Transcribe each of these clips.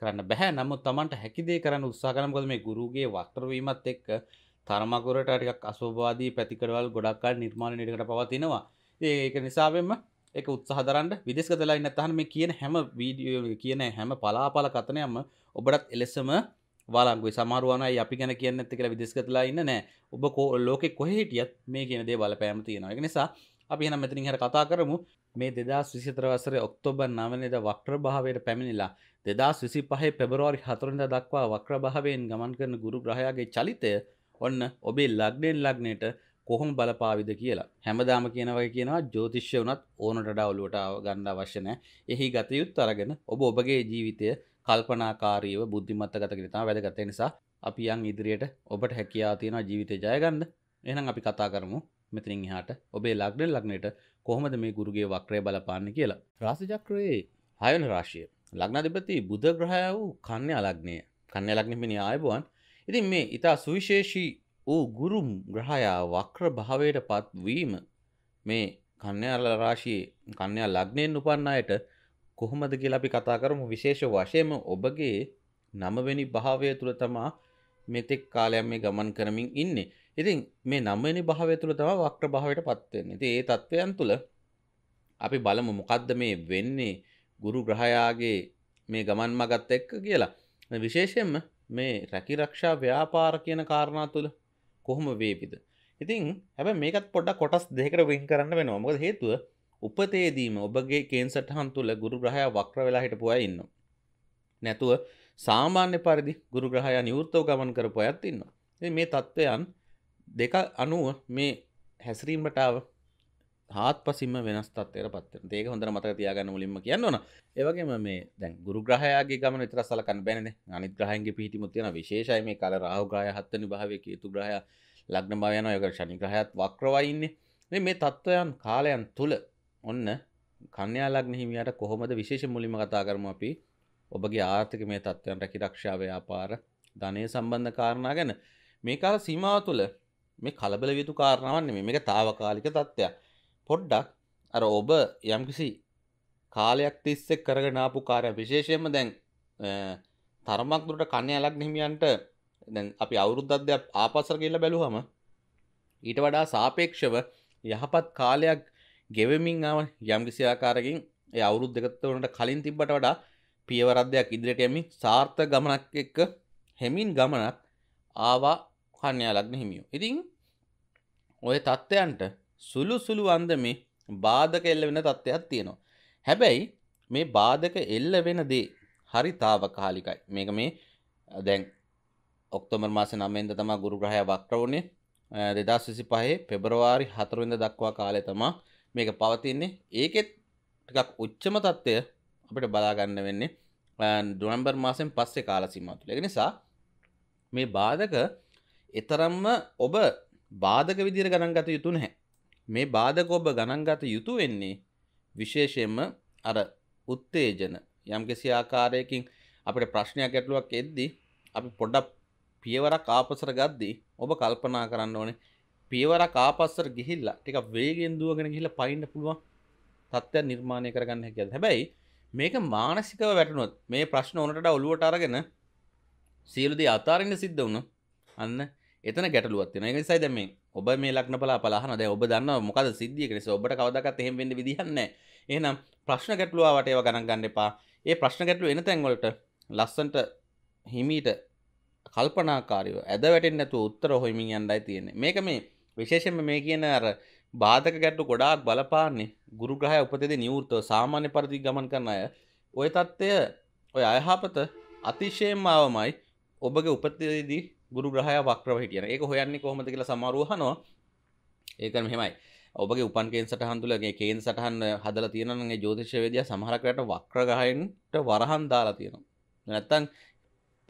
කරන්න බැහැ නමුත් තමන්ට හැකිදේ කරන්න උත්සාකරමකද මේ ගුරුගේ වක්ටරවීමත් එක්ක තර්මකුරට ටිකක් අස්වවාදී පැතිකරවල් ගොඩක්කාල් නිර්මාණ නිටකට පවතිනවා ඒක නිසාවෙන්ම එක උත්සාහදරන්න විදෙස්කතලා ඉන්න තහන මේ කියන හැම වීඩියෝ කියන හැම පලාපල කතනයම ඔබටත් එලෙසම වාලංගුයි සමාරුවනයි අපි ගැන කියන්න ඇති කියලා විදෙස්කතලා ඉන්න නෑ ඔබ කෝ ලෝකෙ කොහේටියත් මේ කියන දේ බලපෑම තියෙනවා එක නිසා අපි එන මෙතනින් හර කතා කරමු මේ දෙදා විසිතර වසර ඔක්තෝබර් නවනේද වක්ට්‍ර භාවයට පැමිණිලා දෙදස් විසි පහේ පෙබරවාරි හතරඳ දක්වා වක්‍රභාවයෙන් ගමන් කරන ගුරු ග්‍රහයාගේ චලිතය ඔන්න ඔබේ ලක්ඩෙන් ලක්නයට කොහොම බලපාවිද කියලා හැමදාම කියනවගේ කියනවා ජෝතිශ්‍ය වනත් ඕනට ඔලුවට ගන්න අවශ්‍යනය එහි ගතයුත් අරගෙන ඔබ ඔබගේ ජීවිතය කල්පනාකාරීව බුද්ධිමත්තගතකිරිතා වැදගත නිසා අපි යන් ඉදිරියට ඔබට හැකයා තියෙන ජීවිතය ජයගන්න එනම් අපි කතා කරමු මෙතිනින් හාට ඔබේ ලක්ඩෙන් ලක්නයට කොහොමද මේ ගුරුගේ වක්‍රය බලපාන්න කියලා රාසචක්‍රයේ හයන රාශිය ලග්නාධිපති බුධ ග්‍රහය වූ කන්‍ය ලග්නය කන්‍ය ලග්නමිනි ආයබුවන් ඉතින් මේ ඉතා සුවිශේෂී වූ ගුරු ග්‍රහයා වක්‍ර භාවයට පත්වීම මේ කන්‍යල රාශියේ කන්‍යා ලග්නයෙන් උපන්න අයට කොහොමද කියලා අපි කතා කරමු විශේෂ වශයෙන්ම ඔබගේ නමවෙනි භාවය තුළ තමා මෙතෙක් කාලයක් මේ ගමන් කරමින් ඉන්නේ. ඉතින් මේ නමවෙනි භාවය තුළ තමයි වක්‍ර භාවයට පත් වෙන්නේ. ඉතින් ඒ தත්වයන් තුළ අපි බලමු මොකද්ද මේ වෙන්නේ ගුරු ග්‍රහයාගේ මේ ගමන් මගත් එක්ක කියලා විශේෂයෙන්ම මේ රැකිරක්ෂා ව්‍යාපාර කියන කාරණා තුළ කොහොම වේපිද ඉතින් හැබ මේකත් පොඩ කොටස් දෙකර වින් කරන්න වෙන මොද හේතුව උපතේදීම ඔබගේ කේන්සටහන් තුළ ගුරු ග්‍රහයා වක්්‍ර වෙලා හිට පුවා ඉන්න නැතුව සාමාන්‍ය පරිදි ගුරු ග්‍රහයා නිවෘත්තව ගමන් කරපු අයත් ඉන්නවා මේ තත්ත්වයන් දෙක අනුව මේ හැසිරීමටාව හත් පසිම වෙනස් තත්වයට පත්ව ඒක හොඳ මතක තියාගන්න මුලින්ම කියන්නවන ඒවගේම මේ දැන් ගුරුග්‍රහයාගේ ගම තර සලකන් බැන අනිත්ග්‍රහන්ගේ පිහිටිමුත් තියෙන විශේෂය මේ කල රාහුග්‍රය හත්තන භාවක යුතු ග්‍රහය ලග්න භාවයන යක ශනිග්‍රහයත් වක්‍රවයින්නේ මේ තත්ත්වයන් කාලයන් තුළ ඔන්න කන්‍යා ලග්න හිමියට කොහොමද විශේෂ මුලිම කතා කරම අපි ඔබගේ ආර්ථික මේ තත්ත්වයන් රැකි රක්ෂා ව්‍යාපාර ධනය සම්බන්ධ කාරණා ගැන මේ කාල සීමාව තුළ මේ කලබල යුතු කාරණාවන් නෙමෙයි මේක తాවකාලික තත්ත්වයක්. පොඩ්ඩක් අර ඔබ යම්කිසි කාලයක් තිස්සෙක් කරගෙනාපු කාරය විශේෂයෙන්ම දැන් තරමක් දුරට කණ්‍ය ඇලක් නිහිමියන්ට දැන් අපි අවුරුද්ධද්‍යයක් ආපසර කියල්ල බැලුහම ඊට වඩා සාපේක්ෂව යහපත් කාලයක් ගෙවමින් ආව යම්කිසි ආකාරකින් ඒ අවුරුද් දෙකත්ත වනට කලින් තිබ්බට වඩා පියවරද්‍යයක් ඉදිරියට යමින් සාර්ථ ගමනක් එක්ක හෙමින් ගමනක් ආවා කණ්‍යයාලක්න හිමියෝ ඉතිං ඔය තත්ත්වයන්ට සුළු සුළු අන්දමේ බාධක එල්ල වෙන තත්ත්වයක් තියෙනවා. හැබැයි මේ බාධක එල්ල වෙන දේ හරි తాවකාලිකයි. මේක මේ දැන් ඔක්තෝබර් මාසේ 9 වෙනිදා තමයි ගුරු ග්‍රහය වක්‍ර වුණේ. 2025 පෙබරවාරි 4 වෙනිදා දක්වා කාලය තමයි මේක පවතින්නේ. ඒකෙත් ටිකක් උච්චම තත්ත්වය අපිට බලා ගන්න වෙන්නේ නොවැම්බර් මාසෙන් පස්සේ කාල සීමාව තුළ. ඒ නිසා මේ බාධක ඊතරම්ම ඔබ බාධක විදියට ගණන් ගත යුතු නැහැ. මේ බාධක ඔබ ගණන්ගත යුතු වෙන්නේ විශේෂයෙන්ම අර උත්තේජන යම්කිසි ආකාරයකින් අපිට ප්‍රශ්නයක් ගැටලුවක් එද්දී අපි පොඩ්ඩක් පියවරක් ආපසර ගද්දී ඔබ කල්පනා කරන්න ඕනේ පියවරක් ආපස්සර ගිහිල්ලා ටිකක් වේගෙන් දුවගෙන ගිහිල්ලා පයින්න පුළුවන් තත්ත්වයක් නිර්මාණය කරගන්න හැකියාද හැබැයි මේක මානසිකව වැටුණොත් මේ ප්‍රශ්න ඕනට ඔලුවට අරගෙන සියලු දේ අතාරින්න සිද්ධ වුණා අන්න එතන ගැටලුවක් තියෙනවා. ඒක නිසායි දැන් මේ ඔබ මේ ලග්නඵල අපලහන දැන් ඔබ දන්නවා මොකද සිද්ධිය කියලා. ඔබට කවදාකවත් එහෙම වෙන්න විදිහක් නැහැ. එහෙනම් ප්‍රශ්න ගැටලුව ආවට ඒවා ගණන් ගන්න එපා. ඒ ප්‍රශ්න ගැටලුව එන තැන් වලට ලස්සන්ට හිමීට කල්පනාකාරීව ඇද වැටෙන්නේ නැතුව උත්තර හොයමින් යන්නයි තියෙන්නේ. මේක මේ විශේෂයෙන්ම මේ කියන අර බාධක ගැටලු ගොඩාක් බලපාන්නේ ගුරු ග්‍රහය උපතේදී නිවෘතව සාමාන්‍ය පරිදි ගමන් කරන අය ওই தත්ත්වය ඔය අයහපත අතිශයෙන්ම ආවමයි ඔබගේ උපතේදී ගුරු ග්‍රහය වක්‍රව හිටියන ඒක හොයන්නේ කොහොමද කියලා සමහරවහනවා ඒකන මෙහෙමයි ඔබගේ උපන් කේන් සටහන් තුළ කේන් සටහන් හදලා තියෙනවා මේ ජ්‍යොතිෂ වේදියා සමහරක් රට වක්‍ර ග්‍රහයන්ට වරහන් දාලා තියෙනවා නැත්තම්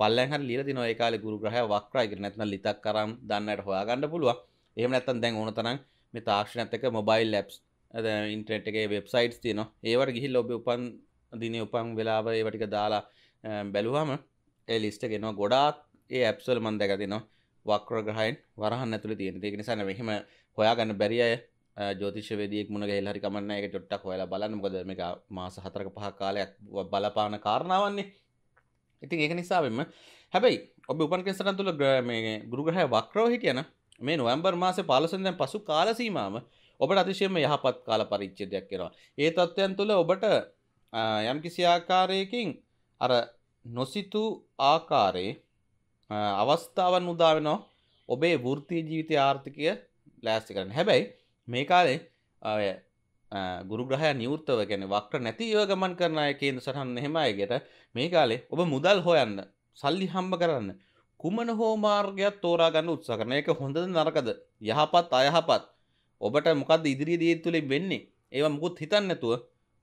පල්ලෙන් හරිය ලියලා තිනවා ඒ කාලේ ගුරු ග්‍රහය වක්‍රයි කියලා නැත්නම් ලිතක් කරම් දන්නට හොයාගන්න පුළුවන් එහෙම නැත්තම් දැන් ඕන තරම් මේ තාක්ෂණයත් එක්ක මොබයිල් ලැබ්ස් අද ඉන්ටර්නෙට් එකේ වෙබ්සයිට්ස් තියෙනවා ඒවට ගිහිල්ලා ඔබ උපන් දිනේ උපන් වෙලාව ඒව ටික දාලා බැලුවාම ඒ ලිස්ට් එක එනවා ගොඩාක් ඒ ඇප්සල් මන් දැක තිනවා වක්්‍ර ග්‍රහයින් වරහන්න ඇතුළ තියෙන ඒක නිසා මෙහෙම හොයාගන්න බැරි අය ජෝතිශවේදෙක් මුණ ගෙල්හරි කමන්න එක චොට්ටක් හොයලා බලන්න මොකද මේක මාස හතරක පහ කාලයක් බලපාන කාරණාවන්නේ ඉතින් ඒක නිසාවෙම හැබැයි ඔබ උපන් කෙසරන් තුළ මේ ගුරුග්‍රහය වක්‍රෝ හිටියන මේ නොවම්බර් මාස පාලසෙන්දැන් පසු කාලසීමාම ඔබට අතිශයම යහපත් කාල පරිච්චදයක් කෙනවා ඒ තත්ත්වයන් තුළ ඔබට යම් කිසි ආකාරයකින් අර නොසිතු ආකාරයේ අවස්ථාවන් මුදාවෙනවා ඔබේ වෘතිය ජීවිතය ආර්ථිකය ලෑස්ති කරන්න හැබැයි මේ කාලේ ගුරුග්‍රහය නිවෘතව ගැන වක්ට නැති ඒව ගමන් කරන අය කේන්ද සටහන් එහෙමයගෙට මේ කාලේ ඔබ මුදල් හොයන්න සල්ලි හම්බ කරන්න කුමන හෝ මාර්ගයක් තෝරා ගන්න උත්සාහ කරන එක හොඳද නරකද යහපත් අයහපත් ඔබට මොකද්ද ඉදිරියේ දේ තුලින් වෙන්නේ ඒවා මුකුත් හිතන්නේ නැතුව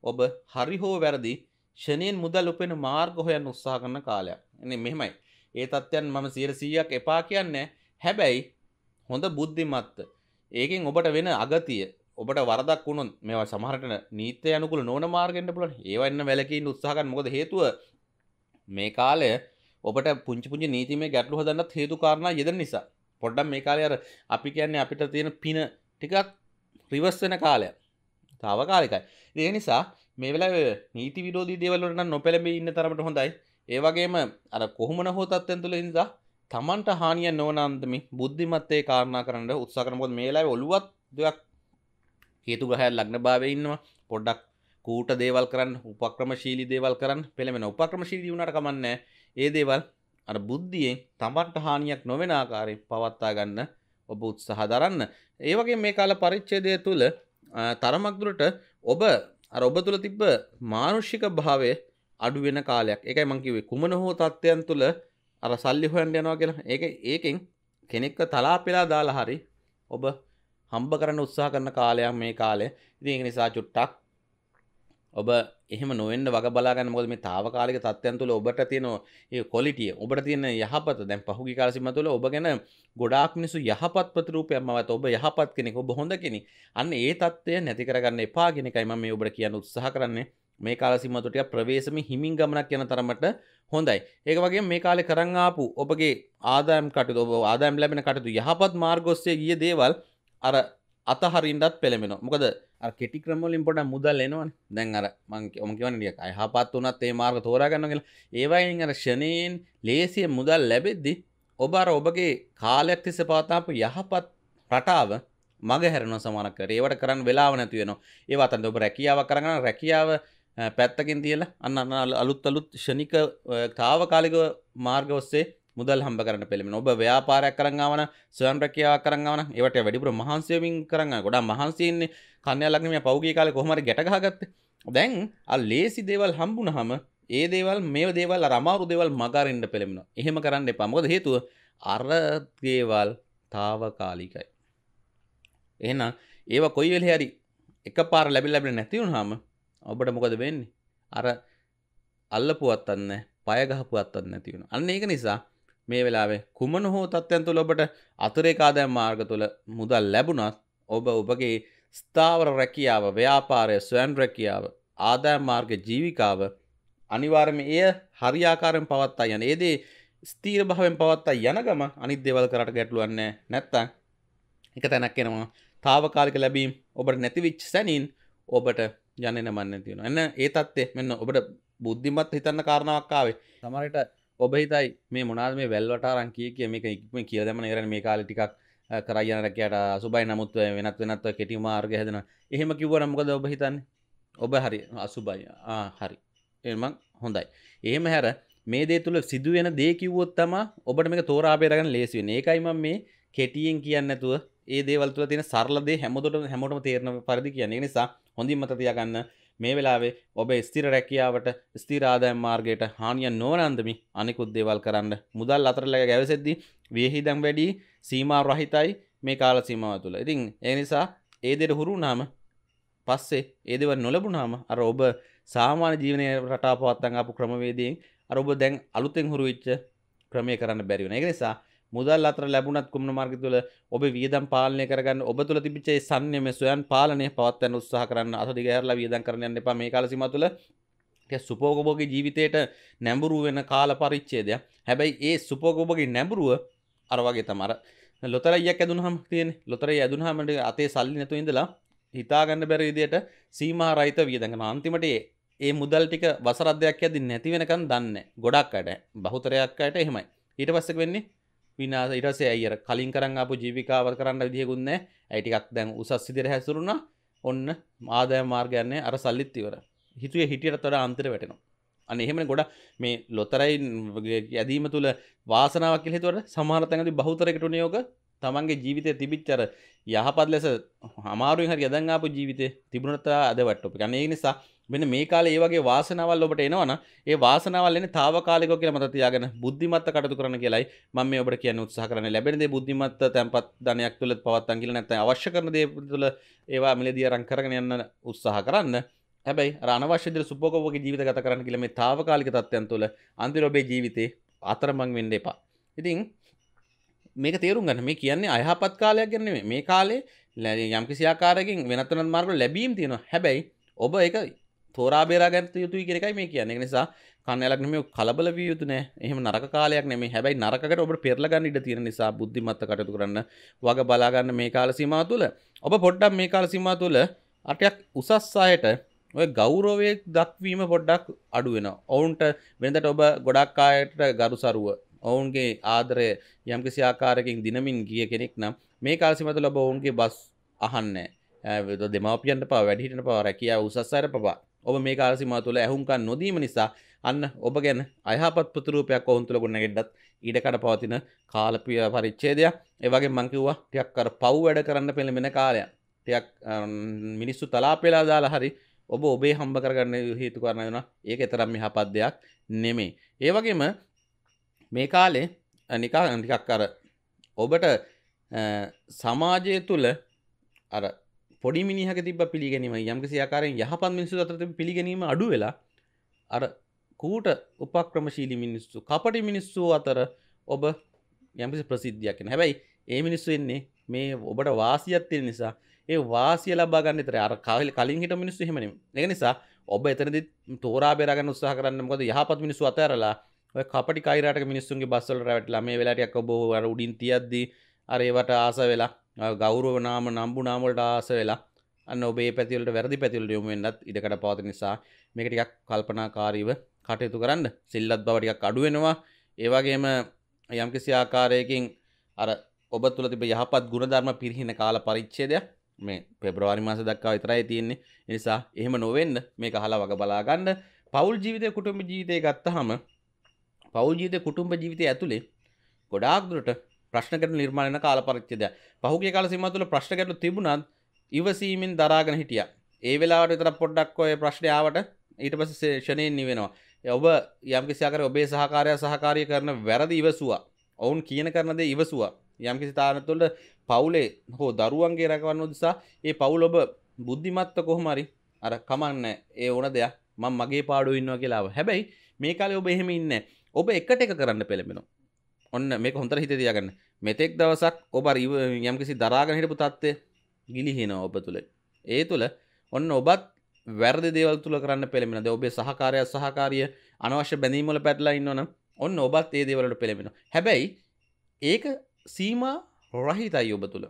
ඔබ හරි හෝ වැරදි ෂණයෙන් මුදල් උපයන මාර්ග හොයන්න උත්සාහ කරන කාලයක්. එන්නේ මෙහෙමයි. ඒ තත්ත්වයන් මම සියයට සීයක් එපා කියන්න හැබැයි හොඳ බුද්ධිමත්ත ඒකෙන් ඔබට වෙන අගතිය ඔබට වරදක් වුණොත් මේවා සමහරට නීත්‍ය අනුකුල නෝන මාර්ගෙන්ට පුළුවන් ඒවා එන්න වැලකීන් උත්සාහගන්න මොකද හේතුව මේ කාලය ඔබට පුංචි පුංචි නීතිමේ ගැටලු හදන්නත් හේතු කාරණා යෙදෙන නිසා පොඩ්ඩක් මේ කාලේ අර අපි කියන්නේ අපිට තියෙන පින ටිකක් රිවර්ස් වෙන කාලය. తాවකාලිකයි. ඒ නිසා මේ වෙලාවේ නීති විරෝධී දේවල් වලට නම් නොපැළඹී ඉන්න තරමට හොඳයි. ඒවගේම අර කොහොමන හෝතත්යන් තුළ ඉනිදා තමන්ට හානිය නොවනන්දමි බුද්ධිමත්තේ කාරණා කරන්න උත්සා කරනොත් මේලායි ඔලුවත් දෙයක් හේතු ග්‍රහය ලග්න භාවය ඉන්නවා පොඩ්ඩක් කූට දේවල් කරන්න උපක්‍රමශීලී දේවල් කරන්න පෙළමෙන උපක්‍රමශීලී වුණාට කමන්නේ ඒ දේවල් අර බුද්ධියෙන් තමන්ට හානියක් නොවන ආකාරයෙන් පවත්වා ගන්න ඔබ උත්සාහ දරන්න ඒ වගේ මේ කාල පරිච්ඡේදය තුළ තරමක් දුරට ඔබ අර ඔබ තුළ තිබ්බ මානුෂික භාවය අඩු වෙන කාලයක් එකයි මං කිව්වේ කුමන හෝ තත්ත්වයන් තුළ අර සල්ලි හොයන්න යනවා කියලා ඒක ඒකෙන් කෙනෙක්ව තලාපෙලා දාලා හරි ඔබ හම්බ කරන්න උත්සාහ කරන කාලයක් මේ කාලය ඉතින් ඒක නිසා චුට්ටක් ඔබ එහෙම නොවෙන්න වග බලාගන්න මොකද මේ తాවකාලික තත්ත්වයන් තුළ ඔබට තියෙන ඒ ක්වොලිටිය ඔබට තියෙන යහපත දැන් පහුගිය කාල සීමා තුළ ඔබ ගැන ගොඩාක් මිනිස්සු යහපත් ප්‍රතිරූපයක්ම වත ඔබ යහපත් කෙනෙක් ඔබ හොඳ කෙනෙක් අන්න ඒ தත්ත්වය නැති කරගන්න එපා කියන එකයි මම මේ ඔබට කියන්න උත්සාහ කරන්නේ මේ කාලසිමතුටිය ප්‍රවේශම හිමින් ගමනක් යන තරමට හොඳයි ඒක වගේ මේ කාලෙ කරංආපු ඔබගේ ආදායම් කටයුතු ඔබ ආදායම් ලැබෙන කටයුතු යහපත් මාර්ග ඔස්සේ ගිය දේවල් අර අතහරින්නත් පෙළඹෙනවා මොකද අර කෙටි ක්‍රම වලින් පොඩක් මුදල් එනවනේ දැන් අර මම ඔම කියවන්නේ නිකන් යහපත් වුණත් ඒ මාර්ග තෝරා ගන්නවා කියලා ඒ වයින් අර ෂණේන් ලේසියෙන් මුදල් ලැබෙද්දි ඔබ අර ඔබගේ කාලයක් තිස්සේ පවතාපු යහපත් රටාව මග හැරෙනවා සමානක් කරේ ඒවට කරන්න වෙලාව නැති වෙනවා ඒ වතන්ද ඔබ රැකියාව කරගෙන රැකියාව පැත්තකින් තියලා අන්න අන්න අලුත් අලුත් ෂණික තාවකාලික මාර්ග ඔස්සේ මුදල් හම්බ කරන්න පෙළෙමින් ඔබ ව්‍යාපාරයක් කරංගාවන ස්වයන් රැකියාවක් කරංගාවන ඒවට වැඩිපුර මහන්සියමින් කරංගා ගොඩා මහන්සියන්නේ කන්‍යා ලග්නමය පෞගිය කාලේ කොහොම හරි ගැට ගහගත්තේ දැන් අර ලේසි දේවල් හම්බුනහම ඒ දේවල් මේ දේවල් අර අමාරු දේවල් මගරින්න පෙළෙමිනවා එහෙම කරන්න එපා මොකද හේතුව අර දේවල් తాවකාලිකයි එහෙනම් ඒව කොයි වෙලේ හරි එකපාර ලැබිලා ලැබෙන්නේ නැති වුනහම ඔබට මොකද වෙන්නේ අර අල්ලපුුවත්තන්න පයගහපුුවත්තන්න නැතිවෙන අන්න ඒක නිසා මේ වෙලාවේ කුමන හෝ තත්ත්යන් තුළ ඔබට අතරේකාදෑම් මාර්ග තුළ මුදල් ලැබුණත් ඔබ ඔබගේ ස්ථාවර රැකියාව ව්‍යාපාරය ස්වයන් රැකියාව ආදායම් මාර්ග ජීවිකාව අනිවාර්යම එය හරියාකාරයෙන් පවත්තා යන ඒදේ ස්ථීර භාවයෙන් පවත්තා යන ගම අනිත් දේවල් කරට ගැටලුවන්නේ නැත්තම් එක තැනක් එනවා తాවකාලික ලැබීම් ඔබට නැතිවෙච්ච සැනින් ඔබට යන නමන්න තියෙන එන්න ඒ තත්ේ මෙන්න ඔබට බුද්ධිමත් හිතන්න කාරණාවක්කාවේ තමරට ඔබ හිතයි මේ මොනාද මේ වැල්වටාරන් කිය කිය මේක ඉක්ම කියදම ඒර මේ කාලිටිකක් කරයනරකයට අසුබයි නමුත්ව වෙනත් වෙනත්ව කෙටි මාර්ග හැදෙන එහෙම කිව්වර මොකද ඔබ හිතන්නේ ඔබ හරි අසුබයි හරි එමං හොඳයි එහෙම හැර මේ දේ තුළ සිදුවෙන දේ කිව්වොත් තමා ඔබට මේක තෝරාබේරගන්න ලේසිවෙන ඒකයිම මේ කෙටියෙන් කියන්න ඇතුව ඒ දේවල්තුව තියෙන සරලදේ හැමතොට හැමෝටම තේරණ පරිදි කියන්නේ නිසා හොඳින් මත තියාගන්න මේ වෙලාවේ ඔබ ස්ථිර රැකියාවට ස්ථිර ආදායම් මාර්ගයට හානිය නොවනන්දමි අනිකුත් දේවල් කරන්න මුදල් අතරලක ගැවසෙද්දී වියහිදම් වැඩි සීමා රහිතයි මේ කාල සීමාව තුළ ඉතින් ඒ නිසා ඒ දෙයට හුරු නාම පස්සේ ඒදව නොලබුණාම අර ඔබ සාමාන්‍ය ජීවනය රටා පවත්තන් අපපු ක්‍රමවේදයෙන් අර ඔබ දැන් අලුතෙන් හුරුවිච්ච ක්‍රමය කරන්න බැරිවුණ ඒ නිසා මුදල් අතර ලැබුණත් කුමන මාර්ග තුළ ඔබ වියදම් පාලනය කරගන්න ඔබ තුළ තිබිච්ච ඒ සංයම සොයන් පාලනය පවත්වන්න උත්සාහ කරන්න අත දිගහැරලා වියදම් කරන්න යන්න එපා මේ කාල සීමාව තුළ සුපෝගබෝගේ ජීවිතයට නැඹුරු වෙන කාල පරිච්ඡේදයක්. හැබැයි ඒ සුපෝගබෝගේ නැඹුරුව අර වගේ තමයි. ලොතරැයියක් ඇදුනහම තියෙන්නේ. ලොතරැයි ඇදුනහම අතේ සල්ලි නැතුව ඉඳලා හිතාගන්න බැරි විදියට සීමා රහිත වියදම් කරනවා. අන්තිමට ඒ මුදල් ටික වසර අධ්‍යයයක් යද්දි නැති වෙනකන් දන්නේ. ගොඩක් අයට බහුතරයක් අයට එහෙමයි. ඊට පස්සේ වෙන්නේ විනාස ඉරසේ අයිර කලින් කරන්න අප ජීවිකාව කරන්න විදිහකුන්න ඇටිකක් දැන් උසස් සිදිර හැසුරුණ ඔන්න මාදය මාර්ගයන්නේ අර සල්ලිත්තිවර හිතුවේ හිටියට තොර අන්තර වැටෙනවා අන එහෙම ගොඩ මේ ලොතරයි ඇදීම තුළ වාසනාවක් කෙහෙතුවට සමාරතැඟති බහතරකට නයෝග තමන්ගේ ජීවිතය තිබිච්චර යහපත් ලෙස හමාරුවෙන් හරි ගදංආපු ජීවිතය තිබුණනතා අදවට්ටප ගනේ නිසා මෙන්න මේ කාලේ ඒ වගේ වාසනාවල් ඔබට එනවනම් ඒ වාසනාවල් එන්නේ తాවකාලිකව කියලා මතක තියාගන්න බුද්ධිමත්ව කටයුතු කරන්න කියලයි මම මේ ඔබට කියන්න උත්සාහ කරන්නේ ලැබෙන දේ බුද්ධිමත්ව තැම්පත් ධනයක් තුළ පවත්තන් කියලා නැත්නම් අවශ්‍ය කරන දේ තුළ ඒවා මිලදී අරන් කරගෙන යන්න උත්සාහ කරන්න හැබැයි රණවශ්‍ය දේ සුපෝකෝපෝගේ ජීවිත ගත කරන්න කියලා මේ తాවකාලික තත්ත්වයන් තුළ අන්තිම ඔබේ ජීවිතේ අතරමං වෙන්න එපා ඉතින් මේක තේරුම් ගන්න මේ කියන්නේ අයහපත් කාලයක් ගැන නෙමෙයි මේ කාලේ යම්කිසි ආකාරයකින් වෙනත් වෙනත් මාර්ගවල ලැබීම් තියෙනවා හැබැයි ඔබ ඒක තෝරාබේරා ගැත යුතුයි කෙනෙකයි මේ කියන්නේ නිසා කන්නලක් නෙමෙයි කලබල විය යුතු නෑ. එහෙම නරක කාලයක් නෙමෙයි. හැබැයි නරකකට ඔබට පෙරලා ගන්න ඉඩ තියෙන නිසා බුද්ධිමත්ව කටයුතු කරන්න වග බලා ගන්න මේ කාල සීමාව තුළ. ඔබ පොඩ්ඩක් මේ කාල සීමාව තුළ අටයක් උසස් අයට ඔය ගෞරවය දක්වීම පොඩ්ඩක් අඩුවෙන. ඔවුන්ට වෙනදට ඔබ ගොඩක් අයට ගරුසරුව ඔවුන්ගේ ආදරය යම්කිසි ආකාරකින් දිනමින් ගිය කෙනෙක් නම් මේ කාලසිමත ලබ ඔවුන්ගේ බස් අහන්නේ. දෙමාපියන්ට පවා වැඩිහිටන පවා රැකියාව උසස් අයට පවා ඔබ මේ කාලසිමා තුළ ඇහුම්කන් නොදීම නිසා අන්න ඔබ ගැන අයහපත් ප්‍රතිරූපයක් ඔවුන් තුළ ගොඩනගෙන්නත් ඊඩකඩ පවතින කාලපිය පරිච්ඡේදයක් ඒ වගේ මං කිව්වා ටිකක් අර පව් වැඩ කරන්න පෙළඹෙන කාලයක් ටිකක් මිනිස්සු තලාපෙලා දාලා හරි ඔබ ඔබේ හම්බ කරගන්න හේතු කරන වෙනවා ඒක තරම් යහපත් දෙයක් නෙමෙයි ඒ වගේම මේ කාලේ නිකා ටිකක් අර ඔබට සමාජය තුළ අර පොඩි මිනිහක තිබ පිළිගැනීම යම්කිසි ආකාරයෙන් යහපත් මිනිස්සු අතර තිබ පිළිගැනීම අඩු වෙලා අර කූට උපක්‍රමශීලී මිනිස්සු කපටි මිනිස්සු අතර ඔබ යම්කිසි ප්‍රසිද්ධියක් වෙන. හැබැයි ඒ මිනිස්සු එන්නේ මේ ඔබට වාසියක් තියෙන නිසා ඒ වාසිය ලබා ගන්න විතරයි. අර කලින් හිටපු මිනිස්සු එහෙම නෙමෙයි. ඒක නිසා ඔබ එතනදි තෝරා බේරා ගන්න උත්සාහ කරන්න මොකද යහපත් මිනිස්සු අතහැරලා ඔය කපටි කයිරාටක මිනිස්සුන්ගේ බස්වල රැවටලා මේ වෙලාවටයක් ඔබ අර උඩින් තියද්දී අර ඒවට ආස වෙලා ගෞරව නාම නම්බු නාමවලට ආස වෙලා අන්න ඔබේ පැතිවලට වැරදි පැතිවලට යොමු වෙන්නත් ඉඩකඩ පවතින නිසා මේක ටිකක් කල්පනාකාරීව කටයුතු කරන්න සිල්වත් බව ටිකක් අඩු වෙනවා ඒ වගේම යම්කිසි ආකාරයකින් අර ඔබ තුළ තිබෙන යහපත් ගුණධර්ම පිරිහින කාල පරිච්ඡේදය මේ පෙබ්‍රවාරි මාසය දක්වා විතරයි තියෙන්නේ ඒ නිසා එහෙම නොවෙන්න මේක අහලා වග බලා ගන්න පෞල් ජීවිතය කුටුම්බ ජීවිතය ගත්තාම පෞල් ජීවිතය කුටුම්බ ජීවිතය ඇතුලේ ගොඩාක් දුරට ප්‍රශ්නකට නිර්මාණන කාලපරිච්චේදය පහුගේ කාල සීමාව තුළ ප්‍රශ්න ගැටලු තිබුණත් ඉවසීමෙන් දරාගෙන හිටියා. ඒ වෙලාවට විතර පොඩ්ඩක් ඔය ප්‍රශ්නේ ආවට ඊට පස්සේ ෂණයෙන් නිවෙනවා. ඔබ යම්කිසි ආකාරයක ඔබේ සහකාරය සහකාරී කරන වැරදි ඉවසුවා. ඔවුන් කියන කරන දේ ඉවසුවා. යම්කිසි තාරණ තුළ පවුලේ හෝ දරුවන්ගේ රැකවරණ උදෙසා ඒ පවුල ඔබ බුද්ධිමත්ව කොහොම හරි අර කමන්නේ ඒ ඕන දෙයක් මම මගේ පාඩුව ඉන්නවා කියලාව. හැබැයි මේ කාලේ ඔබ එහෙම ඉන්නේ ඔබ එකට එක කරන්න පෙළඹෙනවා. ඔන්න මේක හොඳට හිතේ තියාගන්න. මෙතෙක් දවසක් ඔබ යම්කිසි දරාගෙන හිටපු தත්ත්වය ගිලිහිනවා ඔබ තුල. ඒ තුල ඔන්න ඔබත් වැරදි දේවල් තුල කරන්න පෙළඹෙනද ඔබේ සහකාරය සහකාරිය අනවශ්‍ය බැඳීම් වල පැටලලා ඉන්නවනම් ඔන්න ඔබත් ඒ දේවල් වලට පෙළඹෙනවා. හැබැයි ඒක සීමා රහිතයි ඔබ තුල.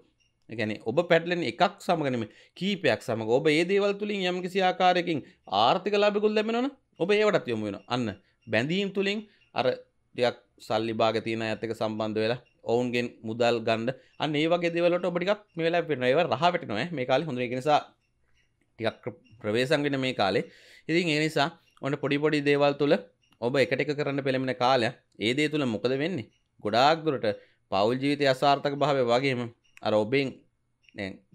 ගැන ඔබ පැටලෙන එකක් සමගනම කීපයක් සමඟ ඔබ ඒ දේවල් තුළින් යම්කිසි ආකාරයකින් ආර්ථික ලාභිකුල් ලැබෙනවන ඔබ ඒවටත් යොමු වෙන අන්න බැඳීම් තුළින් අර දෙයක් සල්ලි භාග තියෙන ඇත්තක සම්බන්ධ වෙලා ඔවුන්ගෙන් මුදල් ගණ්ඩ අන්න ඒ වගේ දෙවලට ඔබටික් මෙලා පෙන ඒව රහට නොව මේ කාල හොඳ නිසා ටිකක් ප්‍රවේශන්ගෙන මේ කාලේ ඉතින් ඒ නිසා ඔන්න පොඩිපොඩි දේවල් තුළ ඔබ එකට කරන්න පෙළෙමෙන කාලය ඒ දේ තුළ මොකද වෙන්නේ ගොඩාක්දුරට පවුල් ජීවිතය අසාර්ථක භාවය වගේම අර ඔබෙන්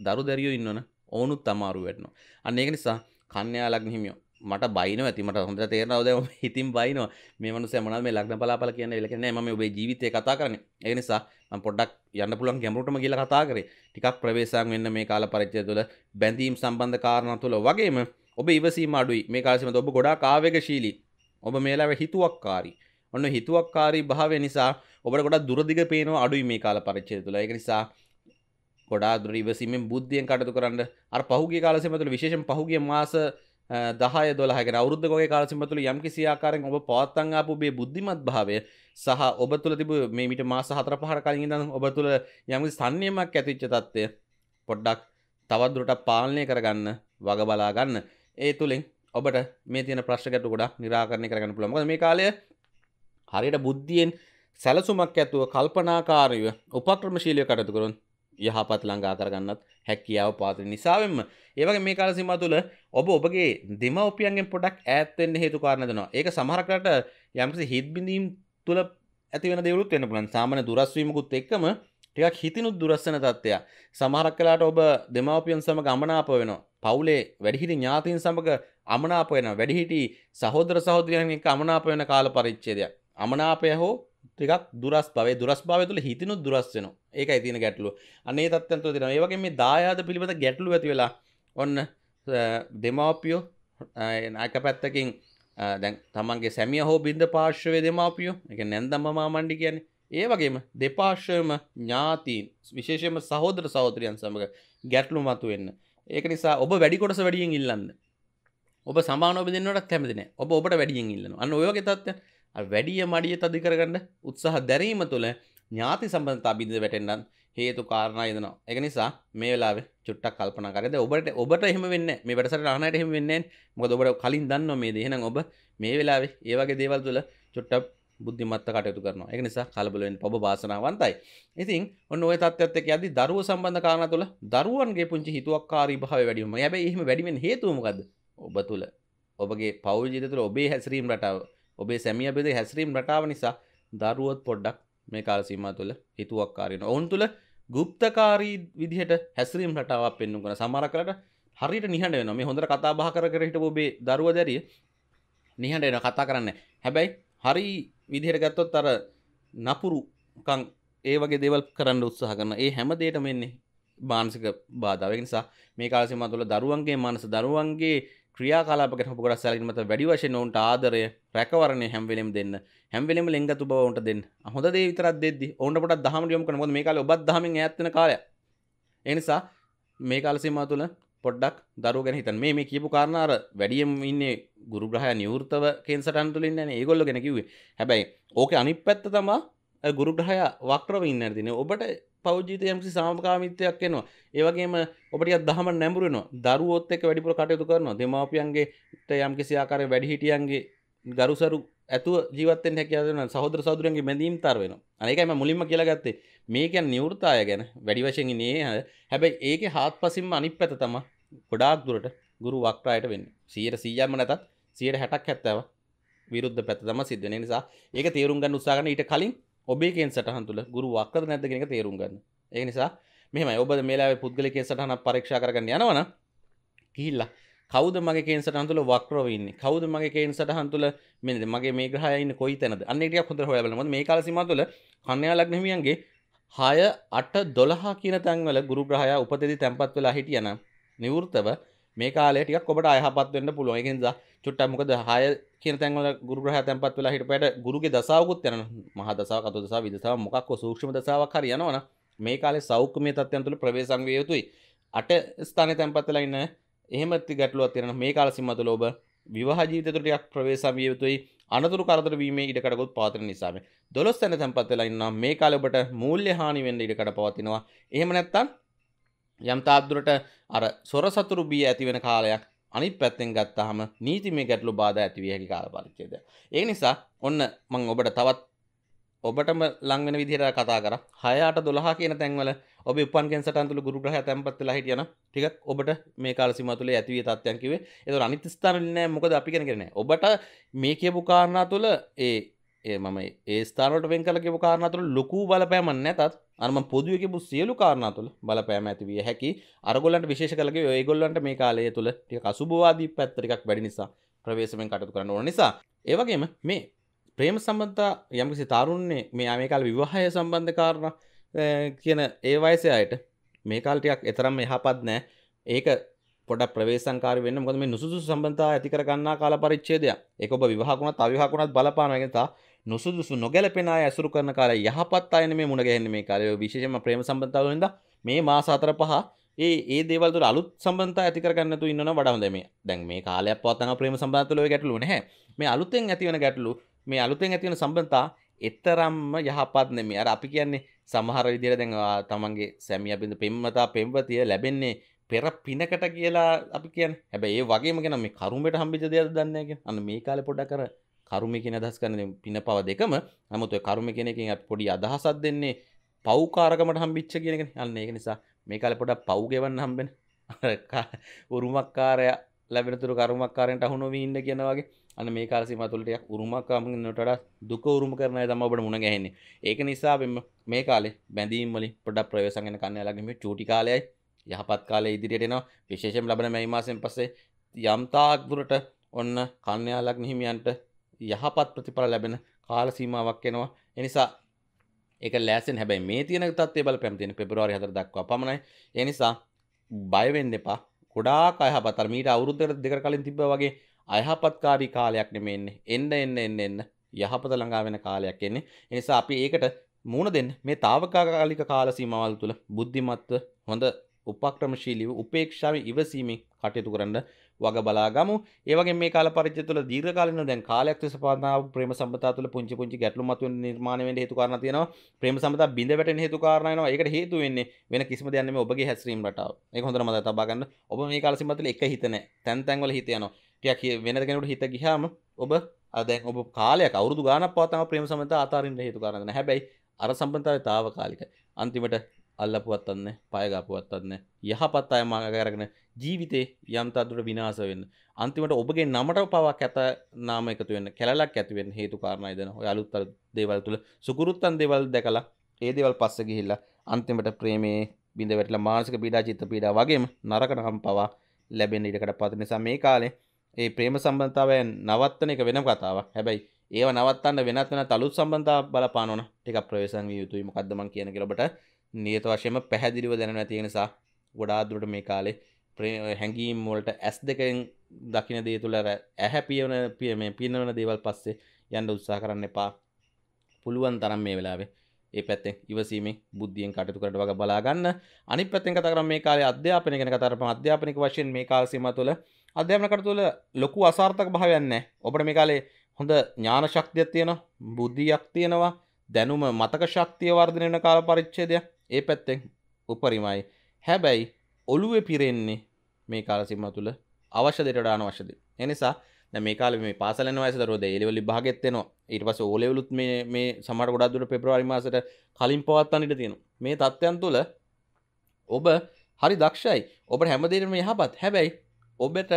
දරු දැරියෝ ඉන්නවන ඕනුත් තමාරු වැටනවා අන්න ඒක නිසා කන්‍යයා ලග්නිහිමියෝ මට බයින ඇති මට හොඳ තේරනව දැම හිතින් බයිනවා මෙමන සැමන මේ ලක්න පලාපල කියන ලකන ම ඔබේ ජීවිතය කතා කරන එනිසා පොඩක් යන්න පුළන් ගැමරටම කියල කතා කරේ ටිකක් ප්‍රවේශන් වෙන්න මේ කාල පරිච්චය තුළ බැඳීම් සම්බන්ධ කාරණ තුළ වගේම ඔබ ඉවසීම අඩුයි මේ කාලසිම ඔබ ගොඩා කාවකශීලී ඔබ මේලාව හිතුවක්කාරී ඔන්න හිතුවක්කාරී භාවය නිසා ඔබට ගොඩා දුරදිග පේනවා අඩුයි මේ කාල පරිච්චය තුළ එක නිසා ගොඩා දුර ඉවසීමෙන් බුද්ධියෙන් කටතු කරන්න අර පහුගේ කාලසමතුළ විශේෂෙන් පහුගේ මාස දහය දොලහගෙන අවුද්ධ ගොය කාලසිමතුළ යම් කිසි ආකාරෙන් ඔබ පවත්තංආපු මේ බුද්ධිමත් භාවය සහ ඔබ තුළ තිබ මේ මිට මාස හතර පහර කලින් දම් ඔබ තුළ යමි සන්නයමක් ඇතිච්ච තත්ත්වය පොඩ්ඩක් තවදුරට පාලනය කරගන්න වග බලාගන්න ඒ තුළින් ඔබට මේ තියන ප්‍රශ්කට ගොඩක් නිරාකරණය කරගන්න පුළම මේ කාලය හරියට බුද්ධියෙන් සැලසුමක් ඇතුව කල්පනාකාරයව උපක්‍රමශීලය කටතුකරුන් යහපත් ලංඟා කරගන්නත් හැකියාව පාතින නිසාවෙන්ම ඒවගේ මේ කාල සීමා තුළ ඔබ ඔබගේ දෙමව්පියන්ගෙන් පොඩක් ඈත් වෙන්න හේතු කාරණා දෙනවා. ඒක සමහරකට යම්කිසි හිත්බිඳීම් තුළ ඇති වෙන දේවලුත් වෙන්න පුළුවන්. සාමාන්‍ය දුරස් වීමකුත් එක්කම ටිකක් හිතිනුත් දුරස්සන තත්ත්වයක්. සමහරක් වෙලාවට ඔබ දෙමව්පියන් සමග අමනාප වෙනවා. පවුලේ වැඩිහිටි ඥාතීන් සමග අමනාප වෙනවා. වැඩිහිටි සහෝදර සහෝදරියන් එක්ක අමනාප වෙන කාල පරිච්ඡේදයක්. අමනාපය හෝ ටිකක් දුරස් බව දුරස් භාව තුළ හිතනු දුරස්වන ඒක ඇතින ගැටලු අනේ තත්වන්ත තින ඒවගේ මේ දායාද පිළිබඳ ගැටලු ඇති වෙලා ඔන්න දෙමාපියෝ අක පැත්තකින් දැන් තමන්ගේ සැමිය හෝ බින්ද පාර්ශවය දෙමාපියෝ එක නැන්දම්ම මාමණ්ඩි කියන්නේ ඒ වගේම දෙපාර්ශවම ඥාතීන් විශේෂම සහෝදර සහෝදරයන් සමඟ ගැටලු මතු වෙන්න ඒක නිසා ඔබ වැඩිකොටස වැඩියෙන් ඉල්ලන්න ඔබ සමානෝබ දෙන්නට කැමතින ඔබ ඔබට වැඩියෙන් ඉල්ලන අන්න ඔයෝගේ තත්ත්වය වැඩිය මඩිය තදි කරගන්න උත්සාහ දැරීම තුළ ඥාති සම්බන්ධතා බිඳ වැටෙන්න්නන් හේතු කාරණ යදනවා එක නිසා මේ වෙලා චුට්ටක් කල්පනකරද ඔබට ඔබට එහෙම වෙන්න මේ වැටසට අහනයට එහෙම වෙන්නේ මොකද ඔබට කලින් දන්න මේ දෙහෙන ඔබ මේ වෙලාවේ ඒවගේ දේවල් තුළ චුට්ට බුද්ධිමත්ත කටයුතු කරනවා එක නිසා කලබලෙන් ඔබ වාසනාවන්තයි ඉතින් ඔන්න ඔය තත්ත්වයක් එක්ක යද්දී දරුවෝ සම්බන්ධ කාරණා තුළ දරුවන්ගේ පුංචි හිතුවක්කාරී භාවය වැඩි වෙනවා. හැබැයි එහෙම වැඩි වෙන හේතුව මොකද්ද? ඔබ තුළ ඔබගේ පෞල් ජීවිතය තුළ ඔබේ හැසිරීම් රටාව ඔබේ සැමිය බෙද හැසිරීම් රටාව නිසා දරුවොත් පොඩ්ඩක් මේ කාලසීම තුළ හිතුවක්කාරන ඔවුන් තුළ ගුප්තකාරී විදිහට හැසිරීම් රටාවක් පෙන්නුම් කන සමරකට හරිට නිහට වෙන මේ හොඳ කතා බහ කර කරහිට ඔබේ දරුව දැරිය නිහට එන කතා කරන්න හැබැයි හරි විදිහට ගත්තොත් අර නපුරුකං ඒ වගේ දෙවල් කරන්න උත්සාහ කරන ඒ හැමදේට මෙන්නේ මානසික බාධාවක නිසා මේ කාලසිම තුළ දරුවන්ගේ මනස දරුවන්ගේ ක්‍රියාකාලාප ගැන උපකරස් සැලකීම මත වැඩි වශයෙන් ඔවුන්ට ආදරය රැකවරණය හැම වෙලෙම දෙන්න හැම වෙලෙම ලෙන්ගතු බව ඔවුන්ට දෙන්න හොඳ දේ විතරක් දෙද්දි ඔවුන්ට පොඩක් දහමට යොමු කරන්න මොකද මේ කාලේ ඔබත් දහමෙන් ඈත් වෙන කාලයක් ඒ නිසා මේ කාල සීමාව තුළ පොඩ්ඩක් දරු ගැන හිතන් මේ මේ කියපු කාරණාර වැඩියම් ඉන්නේ ගුරු ග්‍රහය නිවෘතව කේන්සටන් තුලින් නැන ඒගොල්ලෝ ගැන කිව්වේ. හැබැයි ඕකේ අනිත් පැත්ත තමයි ගුරු ග්‍රහය වක්‍රව ඉන්න දින. ඔබට පෞද්ජීත යම්සි සාමකාමිත්වයක් එනවා ඒවගේම ඔබට දහම නැඹරුණ දරුවොත් එක් වැඩිපුර කටයුතු කරනවා දෙමාපියන්ගේ යම් කිසි ආකාරය වැඩිහිටියන්ගේ ගරුසරු ඇතුව ජීවතෙන් හැකියාවන සහෝදර සෞදුරන්ගේ මැදීම් තර වෙන අනකයිම මුලින්ම කියලාගත්තේ මේකැන් නිවෘතාය ගැන වැඩි වශයෙන් නේ හැබැයි ඒක හාත් පසින්ම අනිත් පැත තම ගොඩාක් දුරට ගුරු වක්ටායට වෙන්න සීර සීයම නැතත් සියයට හැටක් හැත්තව විරුද්ධ පැත තම සිද්ධන නිසා ඒක තේරුම් ගන්න උත්සාගන ඊට කලින් ඔබේකෙන් සටහන් තුළ ගුරු වක්කද නැද්ද කියන එක තේරුම් ගන්න. ඒ නිසා මෙහෙමයි ඔබ මේලාවේ පුද්ගලිකයෙන් සටහනක් පරීක්ෂා කරගන්න යනවනම් ගිහිල්ලා කවුද මගේ කේන් සටහන් තුළ වක්‍රව ඉන්නේ කවුද මගේ කේන් සටහන් තුළ මෙන්න මගේ මේ ග්‍රහය ඉන්නේ කොයි තැනද අන්න ඒ ටිකක් හොඳට හොයලා බලන්න. මොකද මේ කාල සීමාව තුළ කන්‍යා ලග්න හිමියන්ගේ හය අට දොළහා කියන තැන්වල ගුරු ග්‍රහයා උපතේදී තැන්පත් වෙලා හිටියනම් නිවෘතව මේ කාලේ ටිකක් ඔබට අයහපත් වෙන්න පුළුවන්. ඒක නිසා චුට්ටක් මොකද 6 කියන තැන්වල ගුරු ග්‍රහය තැන්පත් වෙලා හිටපයට ගුරුගේ දසාවකුත් යන මහා දසාව, කතෝ දසාව, විදසාව මොකක්ව සූක්ෂම දසාවක් හරි යනවනම් මේ කාලේ සෞඛ්‍යමය තත්ත්වයන් තුළ ප්‍රවේශම් විය යුතුයි. අට ස්ථානයේ තැන්පත් වෙලා ඉන්න එහෙම ගැටලුවක් තියෙනවා මේ කාල සීමාව තුළ ඔබ විවාහ ජීවිතය තුළ ටිකක් ප්‍රවේශම් විය යුතුයි. අනතුරු කරදර වීමේ ඉඩකඩකුත් පවතින නිසා මේ 12 වෙනි තැන්පත් වෙලා ඉන්නවා මේ කාලේ ඔබට මූල්‍ය හානි වෙන්න ඉඩකඩ පවතිනවා එහෙම නැත්නම් යම්තාත්දුරට අර සොර සතුරු බිය ඇතිවෙන කාලයක් අනිත් පැත්තෙන් ගත්තහම නීතිමේ ගැටලු බාධ ඇතිවිය හැකි කාල පරිච්ඡේද. ඒ නිසා ඔන්න මං ඔබට තවත් ඔබටම ලංවෙන විදිහට කතා කර 6 8 12 කියන තැන්වල ඔබ උපන් කැන්සටන් තුළු ගුරු ග්‍රහය තැන්පත් වෙලා හිටියනම් ටිකක් ඔබට මේ කාල සීමාව තුළ ඇතිවිය තත්ත්වයන් කිව්වේ. ඒතකොට අනිත් ස්ථාන වලින් නෑ මොකද අපි කියන්නේ නෑ. ඔබට මේ කියපු කාරණා තුළ ඒ ඒ මම ඒ ස්ථාන වලට වෙන් කළ කියපු කාරණා තුළ ලොකු බලපෑමක් නැතත් අරම පොදුවකපු සියලු කාරණා තුළ බලපෑම ඇතිවිය හැකි අරගොලන්ට විශේෂ කලගේ ඔයගොල්ලන්ට මේ කාලය තුළ ටික අසුභවාදී පැත්තරිකක් වැඩි නිසා ප්‍රවේශමෙන් කටතු කරන්න ඕන නිසා ඒවගේම මේ ප්‍රේම සම්බන්ධතා යම්කිසි තරුන්නේ මේ ආමේකාල විවාහය සම්බන්ධ කාරණ කියන ඒ වයසයට මේ කාල්ටයක් එතරම් එහපත් නෑ ඒක පොඩ ප්‍රවේශංකාර වෙන්න මොකද මේ නුසුසු සම්බන්ධතා ඇති කරගන්නා කාල පරිච්ඡේදය ඒක ඔබ විවාහ වුණත් අවිවාහ වුණත් බලපාන එකතා නොසුදුසු නොගැලපෙන අය ඇසුරු කරන කාලය යහපත් අයන මේ මුණ ගැහෙන්නේ මේ කාලය විශේෂම ප්‍රේම සම්බන්ධතාවල ඉඳලා මේ මාස හතර පහ ඒ ඒ දේවල් තුළ අලුත් සම්බන්ධතා ඇති කරගන්න තු ඉන්නවා වඩා හොඳයි මේ. දැන් මේ කාලයක් පවත්න ප්‍රේම සම්බන්ධතාවල ඔය ගැටලුව නැහැ. මේ අලුතෙන් ඇතිවන ගැටලු මේ අලුතෙන් ඇතිවන සම්බන්ධතා එතරම්ම යහපත් නෙමෙයි. අර අපි කියන්නේ සමහර විදිහට දැන් තමන්ගේ සැමියා බින්ද පෙම්වතා පෙම්වතිය ලැබෙන්නේ පෙර පිනකට කියලා අපි කියන්නේ. හැබැයි ඒ වගේම කියන මේ කරුඹට හම්බෙච්ච දේවල් දන්නේ නැහැ කියන. අන්න මේ කාලේ පොඩ්ඩක් අර කරුම කියෙන අදහස් කරන පින පව දෙකම නමුතු කරුම කෙනෙකින් පොඩි අදහසත් දෙන්නේ පෞකාරකමට හම්බිච්ච කියෙනෙ අන්න ඒක නිසා මේ කල පොඩ පව්ගෙවන්න හම්බෙන උරුමක්කාරය ලැබෙනතුර කරුමක්කාරයට අහුනොව ඉන්න කියනවගේ අන මේ කාලසි මතුලටයක් උරුමක්කාමගන්නටට දුක උරුම කරනය තම ඔබට මුණ ගැහෙන්නේ ඒක නිසා බෙම මේ කාලේ බැඳීම්මලි පොඩක් ප්‍රවේශගෙන කන්න ලගීම චූටි කාලයයි යහපත් කාලය ඉදිරියටනවා විශේෂම් ලබන මැයි මාසෙන් පසේ යම්තාක් දුරට ඔන්න කන්නයාලක් නිහිමියන්ට යහපත් ප්‍රතිඵල ලැබෙන කාල සීමාවක් එනවා. එනිසා ඒක ලෑසෙන් හැබැයි මේ තියෙන තත්ත්වය බලපෑම් තියෙන පෙබරවාරි 4 දක්වා පමණයි. ඒ නිසා බය වෙන්න එපා. ගොඩාක් අයහපත් අර මීට අවුරුද්දකට දෙකකට කලින් තිබ්බා වගේ අයහපත්කාරී කාලයක් නෙමෙයි එන්නේ. එන්න එන්න එන්න එන්න යහපත ළඟා වෙන කාලයක් එන්නේ. ඒ නිසා අපි ඒකට මුණ දෙන්න මේ తాවකාලික කාල සීමාවල් තුළ බුද්ධිමත්ව හොඳ උපක්‍රමශීලීව උපේක්ෂාවෙන් ඉවසීමෙන් කටයුතු කරන්න වග බලාගමු ඒවගේ මේ කාල පරිච්චය තුළ දීර්ඝකාලීන දැන් කාලයක් තිස්ස පවත්නාව ප්‍රේම සම්බන්ධතා තුළ පුංචි පුංචි ගැටලු මතුවෙන නිර්මාණය වෙන්න හේතු කාරණා තියෙනවා ප්‍රේම සම්බන්ධතා බිඳ වැටෙන හේතු කාරණා වෙනවා ඒකට හේතු වෙන්නේ වෙන කිසිම දෙයක් නෙමෙයි ඔබගේ හැසිරීම රටාව ඒක හොඳට මතක තබා ගන්න ඔබ මේ කාල සීමාව තුළ එක හිත නැහැ තැන් තැන් වල හිත යනවා ටිකක් වෙන කෙනෙකුට හිත ගියාම ඔබ දැන් ඔබ කාලයක් අවුරුදු ගානක් පවත්නාව ප්‍රේම සම්බන්ධතා අතාරින්න හේතු කාරණා නැහැ හැබැයි අර සම්බන්ධතාවය తాවකාලික අන්තිමට අල්ලපුුවත්තන්න පයගපුුවත්තන්න යහපත් අය මාග කරගෙන ජීවිතේ යම්තාදුට විනාස වෙන්න අන්තිමට ඔබගේ නමට පවා ඇත නාම එකතුවෙන් කැලක් ඇතිවෙන් හේතු කාරණය දෙන අලුත්තර දේවල් තුළ සුකුරුත්තන් දෙවල් දැකලා ඒ දෙවල් පස්ස ගිහිල්ලා අන්තිමට ප්‍රේමේ බිඳ වැටල මානසික පිඩා චිත්ත පීඩා වගේම නරකට හම් පවා ලැබෙන ඉඩකට පති නිසා මේ කාලේ ඒ ප්‍රේම සම්බන්ධාවයන් නවත්තන එක වෙන කතාවක් හැබැයි ඒව නවත්තන්න වෙනත් වෙන තලුත් සම්බන්ධ බලපානොන ටික ප්‍රවේශන් විය යුතුයි මොකක්දම කියන කෙලබට නියත වශයම පැහැදිලිව දැනන ඇති නිසා ගොඩාදුරට මේ කාලේ හැඟීම් වලට ඇස් දෙකෙන් දකින දේ තුළ ඇහැ පියවන පිය මේ පින්නවන දේවල් පස්සේ යන්න උත්සා කරන්න එපා පුළුවන් තරම් මේ වෙලාවේ ඒ පැත්තෙන් ඉවසීමේ බුද්ධියෙන් කටයුතු කරන්න වගේ බලා ගන්න අනිත් පැත්තෙන් කතා කරා මේ කාලේ අධ්‍යාපනය ගැන කතා කරපම අධ්‍යාපනික වශයෙන් මේ කාල සීමාව තුළ අධ්‍යාපන කටයුතු වල ලොකු අසාර්ථක භාවයක් නැහැ ඔබට මේ කාලේ හොඳ ඥාන ශක්තියක් තියෙනවා බුද්ධියක් තියෙනවා දැනුම මතක ශක්තිය වර්ධනය වෙන කාල පරිච්ඡේදයක් ඒ පැත්තෙන් උපරිමයි හැබැයි ඔළුව පිරෙන්නේ මේ කාලසිම තුළ අවශ්‍ය දෙට අන වශද එනිසා මේ කාල මේ පාසල වසදර දේලවලි භාගත්තයනවා ඊට පස ඕලෙවලුත් මේ සමට ගොඩාදුර පෙප්‍රවාරිමාසට කලින් පවත්වන්නට තියෙන මේ තත්ත්යන් තුළ ඔබ හරි දක්ෂයි ඔබ හැමදේරම යහපත් හැබැයි ඔබට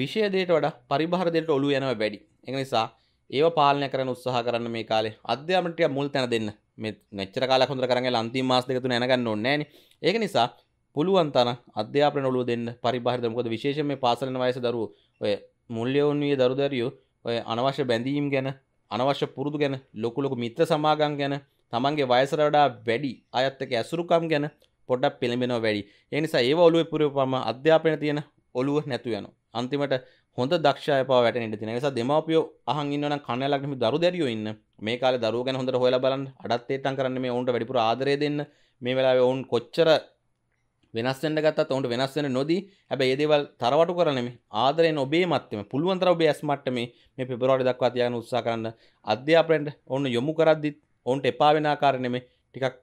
විෂයදයට වඩ පරිභාරදයට ඔලු යනව වැඩි එනිසා ඒව පාලනය කරන උත්සාහ කරන්න මේ කාලේ අධ්‍යාපනයට මුල් තැන දෙන්න මේ මෙච්චර කාලයක් හොඳට කරන් ගිහලා අන්තිම මාස දෙක තුන යනගන්න ඕනේ නෑනේ ඒක නිසා පුළුවන් තරම් අධ්‍යාපන ඔළුව දෙන්න පරිබාහිරද මොකද විශේෂයෙන් මේ පාසලන වයස දරුවෝ ඔය මුල්‍යවුන්විය දරුදරියෝ ඔය අනවශ්‍ය බැඳීම් ගැන අනවශ්‍ය පුරුදු ගැන ලොකු ලොකු මිත්‍ර සමාගම් ගැන තමන්ගේ වයසට වඩා වැඩි අයත් එක්ක ඇසුරුකම් ගැන පොඩ්ඩක් පෙළඹෙනවා වැඩි. ඒ නිසා ඒව ඔළුවේ පුරවපම අධ්‍යාපනයේ තියෙන ඔළුව නැතු යනවා. අන්තිමට හොඳ දක්ෂය පව වැටෙන ඉඩ තියෙන නිසා දෙමාපියෝ අහන් ඉන්නවනම් කණ්ණලක් මේ දරු දැරියෝ ඉන්න මේ කාලේ දරුවෝ ගැන හොඳට හොයලා බලන්න අඩත් ඒත්තම් කරන්න මේ ඔවුන්ට වැඩිපුර ආදරය දෙන්න මේ වෙලාවේ ඔවුන් කොච්චර වෙනස්සෙන්ට ගත්තත් ඔවුන්ට වෙනස් වෙන්න නොදී හැබැයි ඒ දේවල් තරවටු කරන්නේ මේ ආදරයෙන් ඔබේ මත්තම පුළුවන් තරම් ඔබේ ඇස් මට්ටමේ මේ පෙබරවාරි දක්වා තියාගෙන උත්සාහ කරන්න අධ්‍යාපනයට ඔවුන් යොමු කරද්දිත් ඔවුන්ට එපා වෙන ආකාරය නෙමෙයි ටිකක්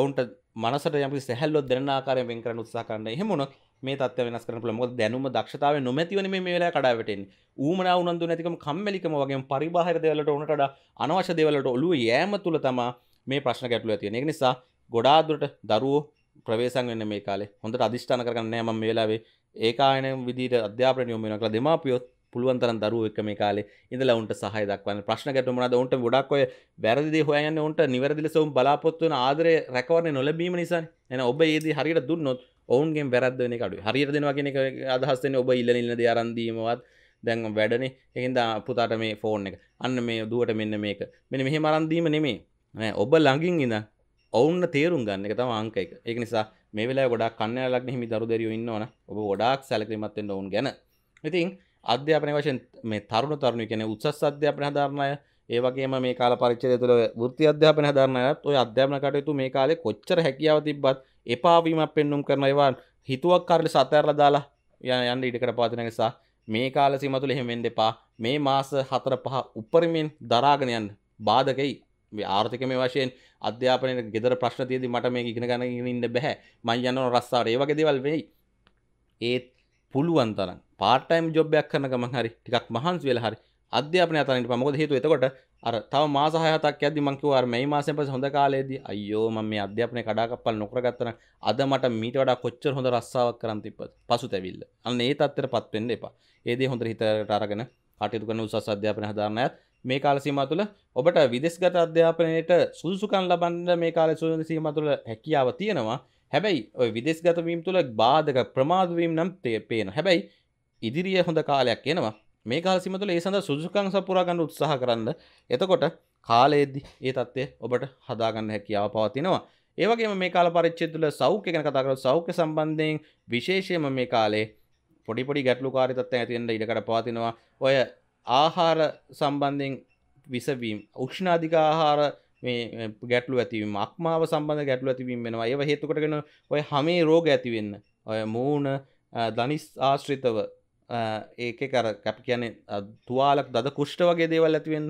ඔවුන්ට මනසට යම්කිසි සැහැල්ලුවක් දෙන ආකාරයෙන් වෙන් කරන්න උත්සාහ කරන්න එහෙම වුණොත් මේ තත්ව වෙනස් කරන පුළුවන් මොකද දැනුම දක්ෂතාවය නොමැතිවනේ මේ මේ වෙලාවේ කඩාවැටෙන්නේ ඌමනා උනන්දු නැතිකම කම්මැලිකම වගේම පරිබාහිර දේවල්වලට උනට වඩා අනවශ්‍ය දේවල්වලට ඔළුව යෑම තුල තමයි මේ ප්‍රශ්න ගැටලුව තියෙන්නේ ඒක නිසා ගොඩාක් දුරට දරුවෝ ප්‍රවේශම් වෙන්න මේ කාලේ හොඳට අදිෂ්ඨාන කරගන්න නැහැ මම මේ වෙලාවේ ඒකායන විදිහට අධ්‍යාපනය යොමු වෙනවා කියලා දෙමාපියොත් පුළුවන් තරම් දරුවෝ එක්ක මේ කාලේ ඉඳලා උන්ට සහාය දක්වන්න ප්‍රශ්න ගැටුම් මොනවාද උන්ට ගොඩක් ඔය වැරදි දේ හොයන්නේ උන්ට නිවැරදි ලෙස උන් බලාපොරොත්තු වෙන ආදරේ රැකවරණය නොලැබීම නිසානේ එහෙනම් ඔබ ඒ දේ හරියට දුන්නොත් ඔවුන්ගේ වැරදන කඩු හරි දෙනවාගෙන අදහස්සන ඔබ ඉල්ල ඉල්ල අරන්දීමවත් දැන් වැඩනේ එකද පුතාට මේ ෆෝන් එක අන්න මේ දුවට මෙන්න මේක මෙන මෙහෙ මරන්දීම නෙමේ ඔබ ලඟින් ඉඳ ඔවුන්න තේරුම් ගන්න එක තම අංක එක එක නිසා මේ වෙලා ගොඩක් කන්න ලක් හිමි දරු දෙරිය ඉන්නවන ඔබ ගොඩක් සැලකිමත්තෙන් ඔවුන් ගැන ඉතින් අධ්‍යාපන වශයෙන් මේ තරුණ තරුණ කෙන උත්සස් අධ්‍යාපන ධර්මය ඒවගේම මේ කාල පරිච්චය තුළ ෘති අධ්‍යාපන ධර්මයත් ඔය අධ්‍යාපන කටයුතු මේ කාලේ කොච්චර හැකියාව තිබ්බත් එපාවීමක් පෙන්නුම් කරන ඒවා හිතුවක් කරලි සතඇරල දාලා යන යන්න ඉඩකට පාතින නිසා මේ කාල සිමතුළ එහෙමෙන් දෙපා මේ මාස හතර පහ උපරමින් දරාගෙනයන් බාධකයි ආර්ථිකම වශයෙන් අධ්‍යාපනයට ගෙදර ප්‍රශ්න තියදි මට මේ ඉගෙන ගන ඉන්න බැහැ මං යන්න රස්සාාව ඒ වගේ දෙවල් වෙයි ඒත් පුළුවන් තරම් පාටයිම් ජොබ්යක් කරන ගමන් හරි ටිකක් මහන්ස් වෙලා හරි අධ්‍යාපනය අතරින් පා මොකද හේතුව එතකොට අර තව මාස 6-7ක් යද්දි මං කිව්වා අර මේ මාසෙන් පස්සේ හොඳ කාලෙදී අයියෝ මම මේ අධ්‍යාපනය කඩාකප්පල් නොකරගත්තා නම් අද මට මීට වඩා කොච්චර හොඳ රස්සාවක් කරන් තිබ්බද පසුතැවිල්ල අන්න ඒ තත්ත්වයටපත් වෙන්න එපා ඒ දේ හොඳට හිතට අරගෙන කටයුතු කරන උසස් අධ්‍යාපන හදාරන අයත් මේ කාල සීම තුළ ඔබට විදෙස්ගත අධ්‍යාපනයට සුදුසුකන් ලබන්න මේ කාල සුද සීම තුළ හැකියාව තියෙනවා හැබැයි ඔය විදෙස්ගතවීම් තුළ බාධක ප්‍රමාදවීම් නම් තේ පේන හැබැයි ඉදිරිිය හොඳ කාලයක් කියනවා මේ කාල සිමතුල ඒ සඳ සුදුසුකං සපුරාගන්න උත්සාහ කරන්න එතකොට කාලයේදදි ඒ තත්ත්වය ඔබට හදාගන්න හැකියාව පවතිනවා ඒවගේ මේ කාල පරිච්චේ තුළ සෞඛ්‍ය ගැන කතාකර සෞඛ්‍ය සම්බන්ධයෙන් විශේෂයම මේ කාලේ පොඩිපොඩි ගැටලු කාරිතත්ව ඇතිෙන්ට ඉඩකට පවතිනවා ඔය ආහාර සම්බන්ධයෙන් විසවීම් උක්ෂ්ණාධික ආහාර මේ ගැටලු ඇතිවීම අක්මාව සම්බඳ ගැටලු ඇතිවීම වෙනවා ඒව හේතුකටගෙන ඔය හමේ රෝග ඇතිවෙන්න ඔය මූුණ දනිස් ආශ්‍රිතව ඒක කර කැපි කියන තුවාලක් දද කෘෂ්ට වගේ දේවල් ඇතිවෙන්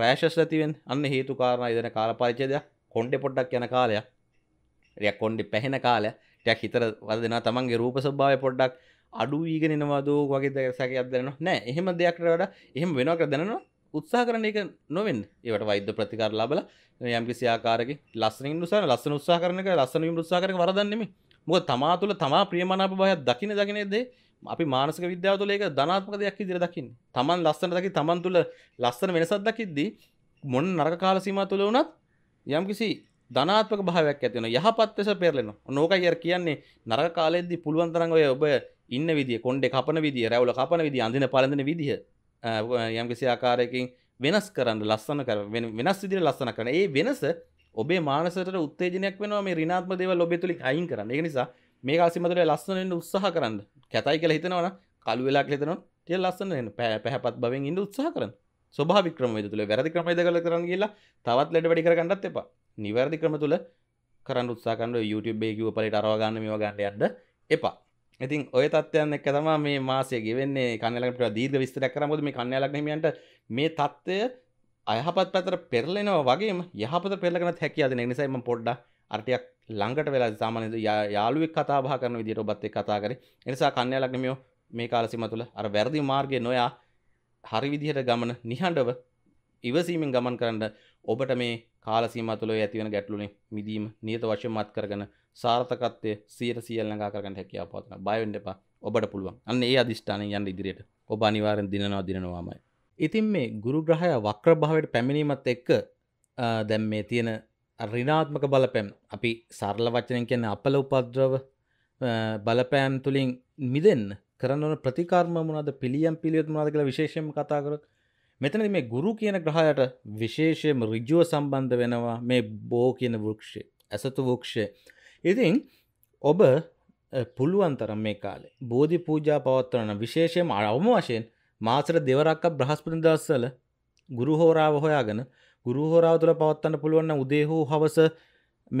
රෑශස් ඇතිවෙන් අන්න හේතු කාරණ ඉදන කාල පරිචයද කොන්ඩෙ පොඩ්ඩක් යන කාලය එය කොන්ඩි පැහෙන කාලය ටැක් හිතර වදෙන තමන්ගේ රූප ස්භාව පොඩ්ඩක් අඩු වීගෙනනවාදූ වගේ දැසැක අදරන නෑ එහෙම දෙයක්ට වැඩ එහෙම වෙනක දැනවා උත්සා කරන එක නොවෙන් ඒවට වෛද්‍ය ප්‍රතිකාර ලබල යම්කිසි ආකාරක ලස්සන නිසා ලස්සන උත්සා කරනක ලස්සන විම උත්සා කරන වරදන්නෙමි මොකද තමා තුළ තමා ප්‍රියමනාප භාවයක් දකින දකිනේදේ අපි මානසක විද්‍යාව තුළ ඒක ධනාත්මක දෙයක් විදිහට දකින්නේ. Taman ලස්සන දකි Taman තුල ලස්සන වෙනසක් දකිද්දී මොන නරක කාල සීමාව තුළ වුණත් යම්කිසි ධනාත්මක භාවයක් ඇති වෙනවා. යහපත් වෙස පෙරලෙනවා. ඕනෝකයි අර කියන්නේ නරක කාලෙද්දී පුළුවන් තරම් ඔය ඔබ ඉන්න විදිය, කොණ්ඩේ කපන විදිය, රැවුල කපන විදිය, අඳින පළඳින විදිය යම්කිසි ආකාරයකින් වෙනස් කරන්න ලස්සන කර වෙනස් විදිහට ලස්සන කරන. ඒ වෙනස ඔබේ මානසයට උත්තේජනයක් වෙනවා මේ ඍණාත්මක දේවල් ඔබේ තුලින් අයින් කරන්න. ඒක නිසා මේ කාසිමතට ලස්සනෙන් උත්සාහ කරන්න කැතයි කියලා හිතනවන කළු වෙලාක් හිතනවා තිය ලස්සන පැහැපත් බවෙන් ඉන්න උත්සාහ කරන ස්වභාවි ක්‍රම තුළ වැරදි ක්‍රමයිද කළ කරන්න කියලා තවත් ලෙඩ වැඩි කරගන්නත් එපා නිවැරදි ක්‍රම තුළ කරන්න උත්සාකන්ඩ YouTube එකකිව පලට අරවාගන්න මේ ගන්න යන්න එපා ඉතින් ඔය තත්වයන් එක්ක තමා මේ මාසය ගෙවෙන්නේ කන්නලකට දීර්ග විස්තරයක් කරමුද මේ කන්නලක්නමියන්ට මේ තත්ත්වය අයහපත් පැතර පෙරලෙනවා වගේම යහපත පෙරලගන හැකියාද නිසයිම පොඩ්ඩා අරටයක් ළඟට වෙලා සාමාන්‍ය යාළුවෙක් කතා බහ කරන විදිහට ඔබත් එක්ක කතා කරේ. ඒ නිසා කන්‍යා ලග්නමියෝ මේ කාල සීමා තුළ අර වැරදි මාර්ගයේ නොයා හරි විදිහට ගමන නිහඬව ඉවසීමෙන් ගමන් කරන්න ඔබට මේ කාල සීමා තුළ ඇති වෙන ගැටලුනේ මිදීම නියත වශයෙන්මත් කරගෙන සාර්ථකත්වය 100% ළඟා කරගන්න හැකියාව පවත්වන්න. බය වෙන්න එපා. ඔබට පුළුවන්. අන්න ඒ අදිෂ්ඨානයෙන් යන්න ඉදිරියට. ඔබ අනිවාර්යෙන් දිනනවා දිනනවාමයි. ඉතින් මේ ගුරු ග්‍රහය වක්‍ර භාවයට පැමිණීමත් එක්ක දැන් මේ තියෙන රිනාත්මක බලපෑම් අපි සරල වචනයෙන් කියන්නේ අපල උපද්‍රව බලපෑම් තුළින් මිදෙන් කරන්නවන ප්‍රතිකාර්ම මොනද පිළියම් පිළියොත් මොනාද කියලා විශේෂයෙන් කතා කරොත් මෙතනදි මේ ගුරු කියන ග්‍රහයට විශේෂයෙන්ම ඍජුව සම්බන්ධ වෙනවා මේ බෝ කියන වෘක්ෂය ඇසතු වෘක්ෂය. ඉතින් ඔබ පුළුවන් තරම් මේ කාලේ බෝධි පූජා පවත්වන විශේෂයෙන්ම අවම වශයෙන් මාසර දෙවරක්ක බ්‍රහස්පති දවස්වල ගුරු හෝරාව හොයාගෙන ගුරු හෝරාව තුළ පවත්වන්න පුළුවන්න උදේ හෝ හවස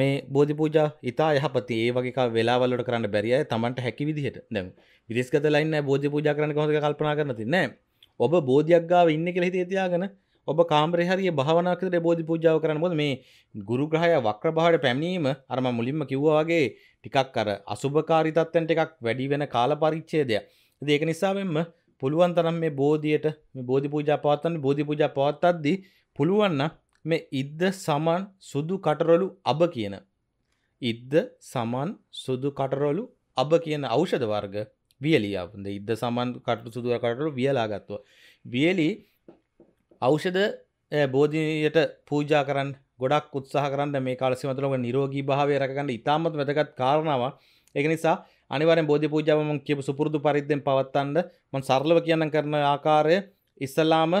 මේ බෝධි පූජ ඉතා යහපති ඒ වගේ වෙලාවලට කරන්න බැරිය තමන්ට හැකි විදිහට දැම් විදෙස්ගත ලයින්න බෝධි පූජ කරන කොහොද කල්පනා කරනති නෑ ඔබ බෝධයක් ගාව ඉන්න කෙ හිතේ තියාගෙන ඔබ කාම්රහරිය භාවනාකතට බෝධි පූජාව කරන බොද මේ ගුරු ග්‍රහය වක්‍ර භාට පැමිණීම අරම මුලින්ම කිව්වාගේ ටිකක් කර අසුභකාරිතත්තැන්ට එකක් වැඩි වෙන කාල පරිච්චේදය ඒක නිසාවෙන්ම පුළුවන් තරම් මේ බෝධියට බෝධි පූජා පවත්තන්න බෝධි පූජා පවත්තද්දී පුළුවන්න මේ ඉද්ද සමන් සුදු කටරොලු අබ කියන. ඉද්ද සමන් සුදු කටරොලු අබ කියන අෞෂධ වර්ග වියලියාවද ඉද සමන් කටු සුදුව කටරු වියලාගත්ව. වියලි අෞෂධ බෝධියට පූජා කරන්න ගොඩක් උත්සාහ කරන්න මේ කාලසිමතුලක නිරෝගී භාවය රකගන්න ඉතාමත් වැදගත් කාරණාව එක නිසා අනිවරෙන් බෝධි පූජාවම කියපු සුපුරුදු පරිද්දෙන් පවත්තන්න මන් සරලව කියන්න කරන ආකාරය ඉස්සලාම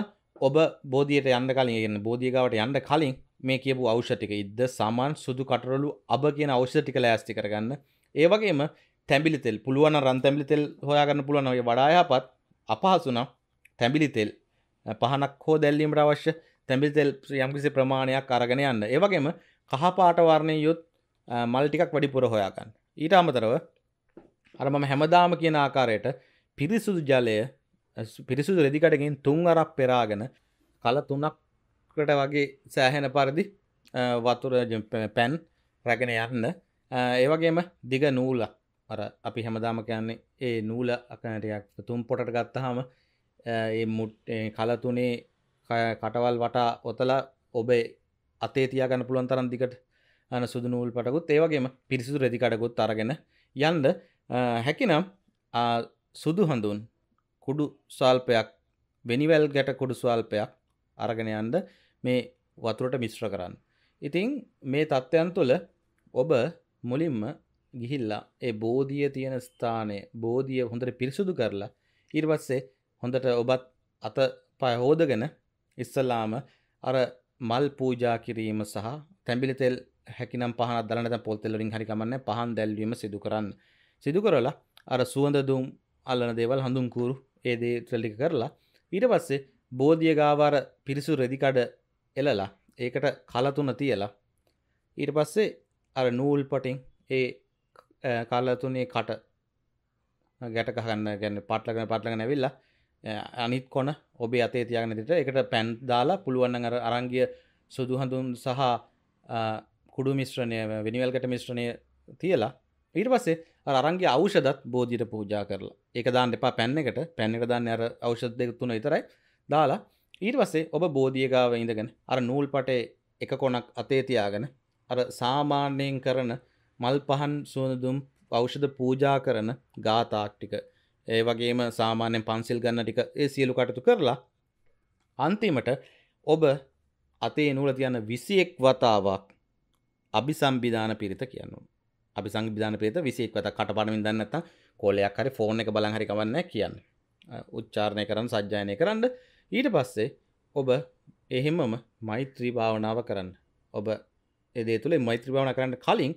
ඔබ බෝධියට යන්න කලින් ගන්න බෝධියගාවට යන්න කලින් මේ කියපු අවෂටික ඉද සාමාන් සුදු කටරලු අබ කියන අවෂටික ලෑස්ති කරගන්න ඒවගේම තැබිලි තෙල් පුළුවන් රන් තැබිලි තෙල් හොයාගන්න පුළුවනගේ වඩායාපත් අපහසුන තැබිලි තෙල් පහනක් හෝ දැල්ලීමට අවශ්‍ය තැබිල් තෙල් යම්කිසි ප්‍රමාණයක් අරගෙන යන්න ඒවගේම කහපාටවර්ණය යුත් මල්ටිකක් වැඩිපුර හොයාගන්න ඊට අමතරව අරමම හැමදාම කියන ආකාරයට පිරිසුදු ජලය පිරිසුදු රෙදිකටගෙන් තුන් අරක් පෙරාගෙන කල තුනක්කට වගේ සෑහෙන පරිදි වතුර පැන් රැගෙන යන්න ඒවගේම දිග නූල අර අපි හැමදාම කියන්නේ ඒ නූල අකනටයක් තුම් පොට ගත්තහම මුට් කලතුනේ කටවල් වටා ඔතල ඔබේ අතේ තියාගන්න පුළුවන් තරන් දිකට අන සුදු නූල් පටකුත් ඒවගේම පිරිසිදු රෙදිකටකුත් අරගෙන යන්ද හැකිනම් සුදු හඳුන් කුඩු ස්වල්පයක් වෙනිවැල් ගැට කුඩු ස්වල්පයක් අරගෙන යන්න මේ වතුරට මිශ්‍ර කරන්න. ඉතින් මේ தත්ත්වයන් තුළ ඔබ මුලින්ම ගිහිල්ලා ඒ බෝධිය තියෙන ස්ථානය බෝධිය හොඳට පිරිසුදු කරලා ඊට පස්සේ හොඳට ඔබත් අත පය හොදගෙන ඉස්සලාම අර මල් පූජා කිරීම සහ තැඹිලි තෙල් හැකිනම් පහනක් දාලා නැත්නම් පොල් තෙල් වලින් හරි කමන්නේ පහන් දැල්වීම සිදු කරන්න. සිදු කරලා අර සුවඳ දුම් අල්ලන දේවල් හඳුන් කూరు ඒදේ ත්‍රලික කරලා ඊට පස්සේ බෝධිය ගාවාර පිරිසු රෙදිකඩ එලලා ඒකට කලතුන තියලා ඊට පස්සේ අර නූල් පටින් ඒ කලතුනේ කට ගැටකහන්න ගැන්න පටලගෙන පටලග නැවිල්ලා අනිත් කොන ඔබේ අතේ තියගෙන දෙට එකට පැන් දාලා පුළුවන් අර අරංගිය සුදුහඳුන් සහ කුඩු මිශ්‍රණය වෙනිවල්කට මිශ්‍රණය තියලා ඊට පස්සේ අරන්ගේ අවෂදත් බෝධියට පූජා කරලා ඒක දාන්න එපා පැන්න එකට පැන්න එක දාන්න අර අවෂද දෙක තුන විතරයි දාලා ඊට පස්සේ ඔබ බෝධිය ගාව ඉඳගෙන අර නූල් පටේ එක කොනක් අතේ තියාගෙන අර සාමාන්‍යයෙන් කරන මල් පහන් සුවඳදුම් ඖෂධ පූජා කරන ගාථා ටික ඒ වගේම සාමාන්‍යයෙන් පන්සිල් ගන්න ටික ඒ සියලු කටයුතු කරලා අන්තිමට ඔබ අතේ නූල තියන්න 21 වතාවක් අභිසම්බිධාන පිරිත කියනවා අපි සංවිධාන ප්‍රේත 21 වතක් කටපාඩමින් දන්නේ නැත්නම් කෝලයක් හරි ෆෝන් එක බලන් හරි කවන්නේ කියන්න. උච්චාරණය කරන් සජ්ජායනය කරන්න. ඊට පස්සේ ඔබ එහෙමම මෛත්‍රී භාවනාව කරන්න. ඔබ ඒ දේ තුල මෛත්‍රී භාවනා කරන්න කලින්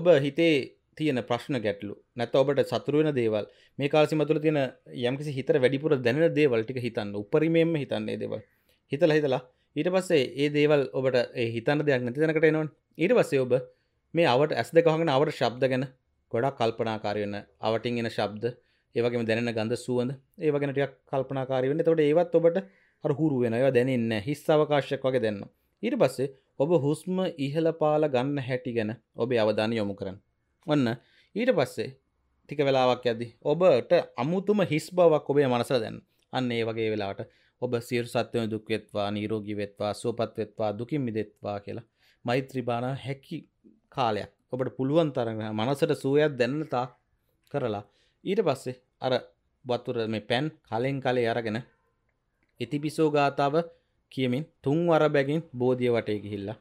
ඔබ හිතේ තියෙන ප්‍රශ්න ගැටලු නැත්නම් ඔබට සතුරු වෙන දේවල් මේ කාල සීමා තුළ තියෙන යම්කිසි හිතට වැඩිපුර දැනෙන දේවල් ටික හිතන්න. උපරිමයෙන්ම හිතන්න මේ දේවල්. හිතලා හිතලා ඊට පස්සේ ඒ දේවල් ඔබට ඒ හිතන්න දෙයක් නැති තැනකට එනවනේ. ඊට පස්සේ ඔබ මේ අවට ඇස් දෙකහගෙන අවට ශබ්ද ගැන ගොඩක් කල්පනාකාරයන්න අවටින් එන ශබ්ද ඒවගේ දැන ගඳ සුවඳ ඒවගෙන ටියක් කල්පනාකාරයන්න තොට ඒවත් ඔබට හුරු වෙන ඒවා දැනන්න හිස් අවකාශයක් වගේ දෙන්න ඊට පස්සේ ඔබ හුස්ම ඉහල පාල ගන්න හැටි ගැන ඔබේ අවධානය යොමු කරන්න ඔන්න ඊට පස්සේ ටික වෙලාවක් ඇදදි ඔබට අමුතුම හිස් බවක් ඔබේ මනස දැන් අන්න ඒ වගේ වෙලාට ඔබ සිර සත්වය දුක්වෙත්වා නීරෝගී වෙත්වා සුවපත් වෙත්වා දුකින් මිදෙත්වා කියලා මෛත්‍රී බාන හැකි කාලයක් ඔබට පුළුවන් තරම මනසට සූයක් දැන්න තාක් කරලා ඊට පස්සේ අර වතුර මේ පැන් කලෙන් කලේ අරගෙන ඉතිපිසෝ ගාතාව කියමින් තුන් වර බැගින් බෝධිය වටේ ගිහිල්ලා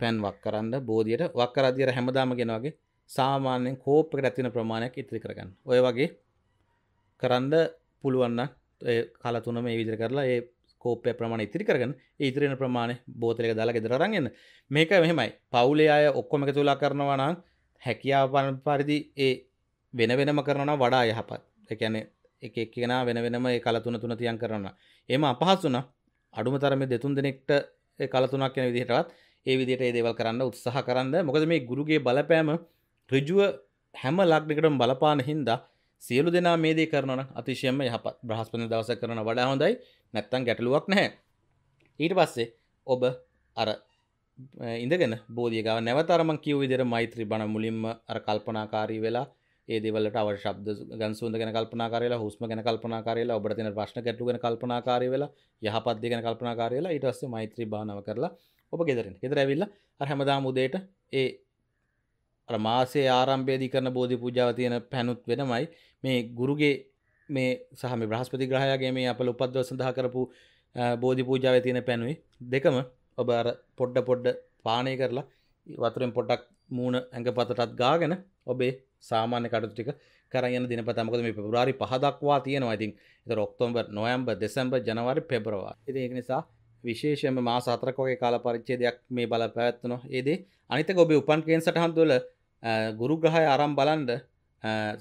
පැන් වක් කරන්න බෝධියට වක් කරදියට හැමදාම ගෙනවගේ සාමාන්‍යෙන් කෝප්පකට ඇතින ප්‍රමාණයක් ඉතිරි කරගන්න ඔය වගේ කරන්න පුළුවන්න කලතුන මේ විදිර කරලා ඒ කෝපය ප්‍රමාණ ඉතිරි කරගන්න ඉතිරෙන ප්‍රමාණය බෝතලක දාලා ගෙදර රංගන්න මේක මෙහෙමයි පවුලේ අය ඔක්කොම එක තුලා කරනවා නම් හැකියාවන් පරිදි ඒ වෙන වෙනම කරනවා වඩා යහපත් එකැනෙ එක එක්කෙන වෙන වෙනම ඒ කලතුන තුන තියන් කරන්න එම අපහසුන අඩුම තරම දෙතුන් දෙනෙක්ට කලතුනක් යන විදිහටත් ඒ විදිට ඒ දේවල් කරන්න උත්සාහ කරන්න මොකද මේ ගුරුගේ බලපෑම ඍජුව හැම ලක්ඩකටම බලපාන හින්දා සියලු දෙනා මේ දේ කරනවන අතිශයම යහ බ්‍රහස්පන දවස කරන වඩා හොඳයි නැත්තන් ගැටලුවක් නැහැ ඊට පස්සේ ඔබ අර ඉඳගෙන බෝධියගාව නැවතරම කිව් විදිර මෛත්‍රී බණ මුලින්ම අර කල්පනාකාරී වෙලා ඒ දෙවලට අව ශබ්ද ගන්සුන්ද ගැන කල්පනාකාරයලා හුස්ම ගැන කල්පනාකාරයලා ඔබට තියෙන ප්‍රශ්න ගැටලු ගැන කල්පනාකාරී වෙලා යහපත් දේ ගැන කල්පනාකාරයලා ඊට පස්සේ මෛත්‍රී භාවනාව කරලා ඔබ ගෙදරින්. ගෙදර ඇවිල්ලා අර හැමදාම උදේට ඒ අර මාසේ ආරම්භයේදී කරන බෝධි පූජාව තියෙන පැනුත් වෙනමයි මේ ගුරුගේ මේ සහම බ්‍රහස්පති ග්‍රහයාගේ මේ අප උපද්ව සඳහා කරපු බෝධි පූජාව තියෙන පැනුයි දෙකම ඔබ අර පොඩ්ඩ පොඩ්ඩ පානය කරලා වතුරෙන් පොටක් මූුණ ඇඟ පතටත් ගාගෙන ඔබේ සාමාන්‍ය කටුටික කරයන දිනපතමකද මේ පෙබරවාරි පහදක්වා තියෙනවා ඉතින් එත ඔක්තෝම්බර් නොයම්බ දෙසම්බ ජනවාරි පෙබරවා ඉති ඒක නිසා විශේෂම මා සාතරකෝගේ කාල පරිච්චේදයක් මේ බල පැවැත්වනවා ඒදේ අනිත ඔබේ උපන් කේන් සටහන්තුවල ගුරුග්‍රහය අරම් බලන්ඩ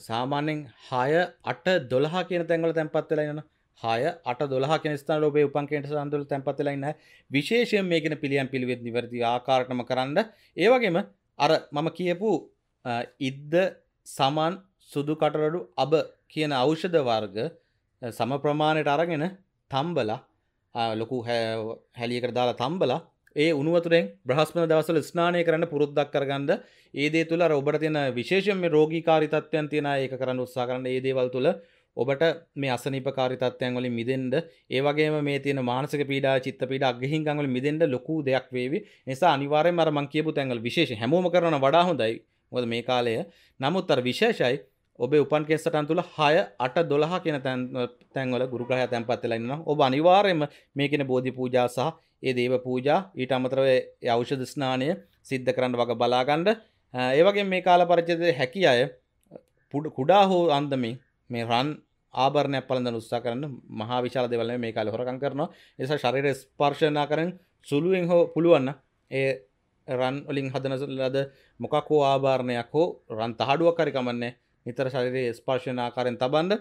සාමාන්‍යෙන් හය අට දොළහ කියන තැන්වල තැන්පත්වෙලයින හය අට දොළහ කෙනස්ථාන ලෝබේ උපන්කෙන්ට සඳුල තැන්පතලයින්න විශේෂයෙන් මේකෙන පිළියම් පිළිවෙත් නිවැරදි ආකාරටම කරන්න ඒවගේම අර මම කියපු ඉද්ද සමන් සුදු කටරඩු අබ කියන අෞෂධ වර්ග සම ප්‍රමාණයට අරගෙන තම්බලා ලොකු හැලියකට දාලා තම්බලා ඒ උනුවතුරෙන් බ්‍රහස්පන දවසල ස්නානය කරන්න පුරුද්දක් කරගන්න ඒදේ තුළ ඔබට තියෙන විශේෂම රෝගී කාරිතත්වයන් තියෙන ඒක කරන්න උත්සා කරන්න ඒ දේවල් තුළ ඔබට මේ අසනිප කාරිතත්වයන් වලින් මිදෙන්න ඒ වගේම මේ තියෙන මානසික පීඩා චිත්ත පීඩා අගහිංගන් වලින් මිදෙන්න ලොකු දෙයක් වේවි නිසා අනිවාර්යයෙන්ම අර මං කියපු තැන් වල විශේෂ හැමෝම කරන වඩා හොඳයි මොකද මේ කාලය නමුත් අර විශේෂයි ඔබ උපන් කෙස්සටන් තුළ හය අට දොළහ කියෙන තැන්වල ගුරුග්‍රහය තැන්පත් වෙලා ඉන්නවා ඔබ අනිවාර්යයෙන්ම මේකෙන බෝධි පූජා සහ ඒ දේව පූජා ඊට අමතරව යෞෂධ ස්නානය සිද්ධ කරන්න වග බලාගණ්ඩ ඒවගේ මේ කාල පරිචිත හැකි අය කුඩා හෝ අන්දමින් මේ රන් ආරණය පලඳ උත්සා කරන්න මහා විශාල දෙවල මේ කාල හොරකන් කරනවා එස ශරිර ස්පර්ශනා කරන සුළුවෙන් හෝ පුළුවන්න ඒ රන් ඔලින් හදනසලද මොකක් හෝ ආභාරණයක් හෝ රන් තහඩුවක් කරි කමන්නේ නිතර ශරිරයේ ස්පර්ශනාකාරෙන් තබන්ද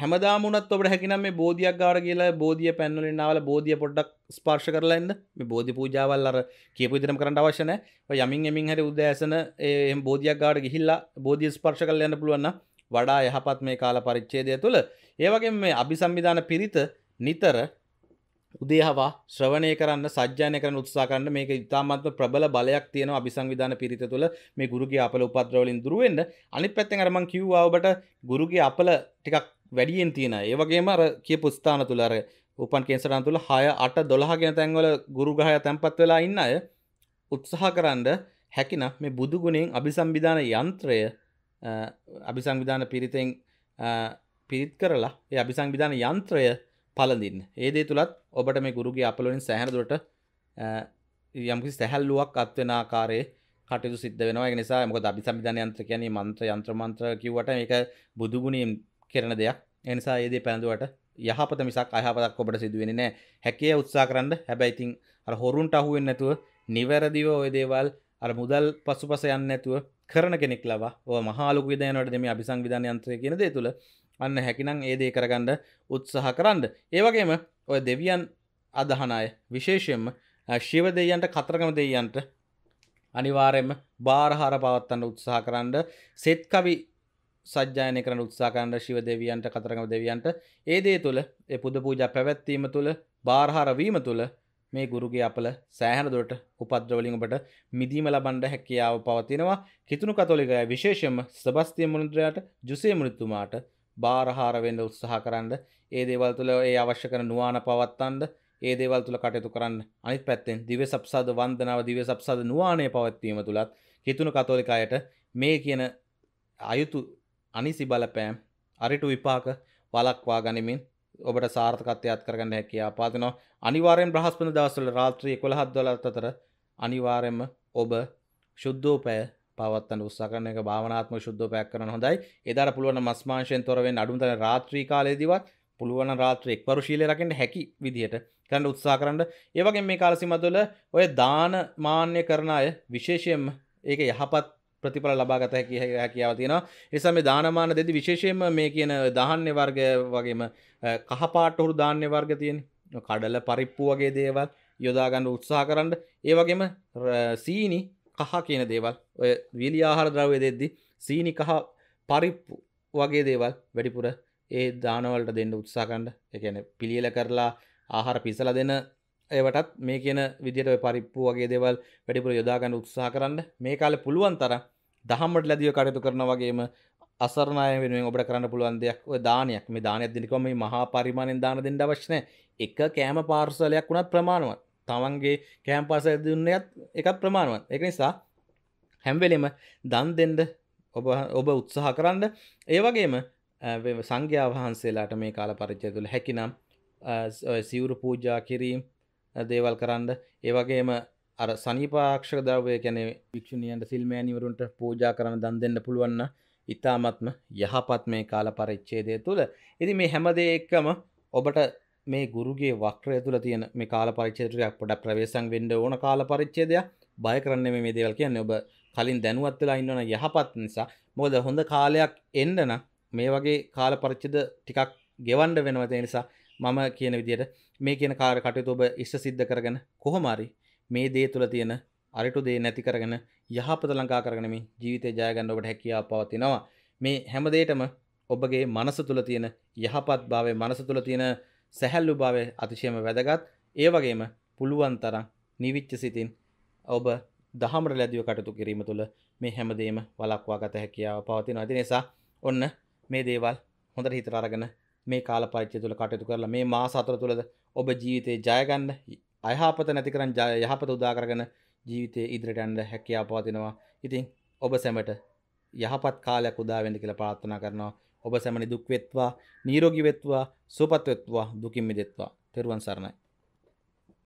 හැමදාමුණත් ඔබට හැකිනම් මේ බෝධියක් ගාර කියලා බෝධිය පැන්වලින් නාවල බෝධිය පොඩ්ඩක් ස්පර්ශ කරලා එන්න මේ බෝධි පූජාවල් අර කියපු විදිහටම කරන්න අවශ්‍ය නැහැ. ඔය යමින් යමින් හරි උදෑසන එහෙම බෝධියක් ගාර ගිහිල්ලා බෝධිය ස්පර්ශ කරලා යන්න පුළුවන් නම් වඩා යහපත් මේ කාල පරිච්ඡේදය තුළ ඒ වගේම මේ අභිසම්බිදාන පිරිත නිතර උදේහවා ශ්‍රවණය කරන්න සජ්‍යානය කරන උත්සා කරන්න මේක ඉතාමත්ම ප්‍රබල බලයක් තියෙන අභිසංවිධාන පිරිත තුළ මේ ගුරුගේ අපල උපද්‍රවලින් දුරුවෙන්ට අනිත් පැත්තෙන් අරමං කිව්වාවට ගුරුගේ අපල ටිකක් වැඩියෙන් තියෙන ඒවගේම අර කිය පුස්ථාන තුළර උපන් කෙන්සටන් තුළ හය අට දොළහගෙන තැන්වල ගුරුගහය තැන්පත් වෙලා ඉන්න අය උත්සාහ කරන්න හැකින මේ බුදුගුණෙන් අභිසම්බිධාන යන්ත්‍රය අභිසංවිධාන පිරිතෙන් පිරිත් කරලා ඒ අභිසංවිධාන යන්ත්‍රය පලඳින් ඒදේ තුළත් ඔබට මේ ගුරුගේ අපලොනින් සැහැරදුට යම්කි සැහැල්ලුවක් අත්වෙන ආකාරයේ කටයුතු සිද්ධ වෙනවා නිසා මොක අභිසම්විධාන යන්ත්‍ර කියන්නේ මන්ත්‍ර යන්ත්‍රමන්ත්‍ර කිව්වට එක බුදුගුණීම් කරන දෙයක් එනිසා ඒදේ පැඳුවට යහපත මිසක් අයහපතක් ඔබට සිදුවෙන නෑ හැකිය උත්සා කරන්න හැබැයිතින් අර හොරුන්ට අහුවෙන් නැතුව නිවැරදිව ඔය දේවල් අර මුදල් පසුපස යන්න නැතුව කරන කෙනෙක් ලවා ඔ මහලු විදයනට දෙම අභිසං විධානයන්ත්‍රය කියන දේ තුළ අන්න හැකිනම් ඒදේ කරගණ්ඩ උත්සාහ කරන්න ඒවගේම ඔය දෙවියන් අදහනාය විශේෂයෙන්ම ශිව දෙයන්ට කතරගම දෙයන්ට අනිවාරයෙන්ම බාරහාර පවත්තන්න උත්සාහ කරන්න සෙත්කවි සජ්ජායනය කරන උත්සාකන්ඩ ශිව දෙවියන්ට කතරගම දෙවියන්ට ඒදේ තුළ එ පුද පූජ පැවැත්වීම තුළ භාරහාරවීම තුළ මේ ගුරුගේ අපල සෑහන දොට උපද්‍රවලින්ට මිදීම ලබන්ඩ හැකියාව පවතිනවා කිතුුණු කතොලිකය විශේෂම සබස්තිය මුණුද්‍රයාට ජුසේ මුෘත්තුමාට භාරහාරවෙන්ඩ උත්සාහ කරන්න ඒ දේවල් තුළ ඒ අවශ්‍ය කර නවාන පවත්තන්ද ඒ දේවල් තුළ කටයුතු කරන්න අනිත් පැත්තෙන් දිව සබ්සාද වන්දනාව දිව සබ්සාද නවානය පවත්වීම තුළත් හිතුුණු කතෝලිකායට මේ කියන අයුතු අනිසි බලපෑම් අරිටු විපාක වලක්වා ගනිමින් ඔබට සාර්ථකත්වයක් කරගන්න හැකියා පාතිනවා අනිවාරයෙන් බ්‍රහස්පන දවස්වල රාත්‍රී 11 12 අතර අනිවාර්යෙන්ම ඔබ සුද්ධෝපය පවත්තන උත්සාහ කරන එක භාවනාත්මක සුද්ධෝපයක් කරන හොඳයි. එදාට පුළුවන් මස් මාංශයෙන් තොර වෙන්න අඩුම තරම් රාත්‍රී කාලයේදීවත් පුළුවන් රාත්‍රී එක්වරු ශීලයේ රකින්න හැකි විදිහට කරන්න උත්සාහ කරන්න. ඒ වගේම මේ කාල සීමාවල ඔය දාන මාන්‍ය කරන අය විශේෂයෙන්ම ඒක යහපත් ප්‍රතිඵල ලබාගත හැකි හැකියාව තියෙනවා නිසා මේ දානමාන දෙදි විශේෂයෙන්ම මේ කියන දාහන්‍ය වර්ග වගේම කහපාට හුරු දාන්‍ය වර්ග තියෙන කඩල පරිප්පු වගේ දේවල් යොදාගන්න උත්සාහ කරන්න ඒ වගේම සීනි කහ කියන දේවල් ඔය වීලි ආහාර ද්‍රව්‍ය දෙද්දි සීනි කහ පරිප්පු වගේ දේවල් වැඩිපුර ඒ දානවලට දෙන්න උත්සාහ කරන්න ඒ කියන්නේ පිළියෙල කරලා ආහාර පිසලා දෙන ඒවටත් මේ කියන විදිට පරිප්පු වගේ දෙවල් වැඩිපුර යොදාගන්න උත්සා කරන්න මේ කාල පුළුවන් තර දහමට ලැදිව කටයුතු කරන වගේම අසරණය වෙනුවෙන් ඔබට කරන්න පුළුවන් දෙයක් ඔය දානයක් මේ දානයක් දෙනකොම මේ මහා පරිමාණයෙන් දාන දෙන්න අවශ්‍ය නැහැ එක කෑම පාර්සලයක් වුණත් ප්‍රමාණවත් තමන්ගේ කෑම් පාසල් දුන්නයත් එකත් ප්‍රමාණවත් ඒක නිසා හැම්වෙලෙම දන් දෙන්න ඔබ ඔබ උත්සාහ කරන්න ඒ වගේම සංඝයා වහන්සේලාට මේ කාල පරිච්චය තුළ හැකිනම් සිවුරු පූජා කිරීම දේවල් කරන්න ඒවගේම අර සනිපාක්ෂක දවය කැනෙ වික්ෂණියන්ට සිල්මෑනිවරුන්ට පූජා කරන දන් දෙන්න පුළුවන්න ඉතාමත්ම යහපත් මේ කාල පරිච්චේදය තුළ එති මේ හැමදේ එක්කම ඔබට මේ ගුරුගේ වක්‍රය තුළ තියෙන මේ කාල පරිච්චේතරයක් පොඩ ප්‍රවේශන් වෙන්ඩ ඕන කාල පරිච්චේදයක් බය කරන්න මේ දේවල් කියන්නේ ඔබ කලින් දැනුවත්වෙලා ඉන්නවන යහපත් නිසා මොද හොඳ කාලයක් එන්නන මේ වගේ කාල පරිච්චද ටිකක් ගෙවන්ඩ වෙනවතේ නිසා මම කියන විදියට මේ කියන කාර කටයුතු ඔබ ඉෂ්ට සිද්ධ කරගෙන කොහොමරි මේ දේ තුළ තියෙන අරිටු දේ නැති කරගෙන යහපත ලංකා කරගෙන මේ ජීවිතය ජය ගන්න ඔබට හැකියාව පවතිනවා මේ හැම දෙයකම ඔබගේ මනස තුළ තියෙන යහපත් භාවය මනස තුළ තියෙන සැහැල්ලු භාවය අතිශයම වැදගත් ඒ වගේම පුළුවන් තරම් නිවිච්ච සිතින් ඔබ දහමට ලැදිව කටතු කිරීම තුළ මේ හැමදේම වලක්වා ගත හැකියාව පවතින අති නිසා ඔන්න මේ දේවල් හොඳට හිතරගෙන මේ කාල පච්චය තුළ කටයුතු කරලා මේ මා සතර තුළද ඔබ ජීවිතේ ජයගන්න අයහපත නැතිකරන් යහපත උදාකරගෙන ජීවිතය ඉදිරිට ඇන්ඩ හැකයා පවතිනවා ඉතින් ඔබ සැමට යහපත් කාලයක් උදාවෙන්ඩ කියලා පාත්තනා කරනවා ඔබ සැමනි දුක්වෙත්වා නීරෝගිවෙත්වා සුපත්වෙත්වා දුකින්මිදෙත්වා තෙරුවන් සරණයි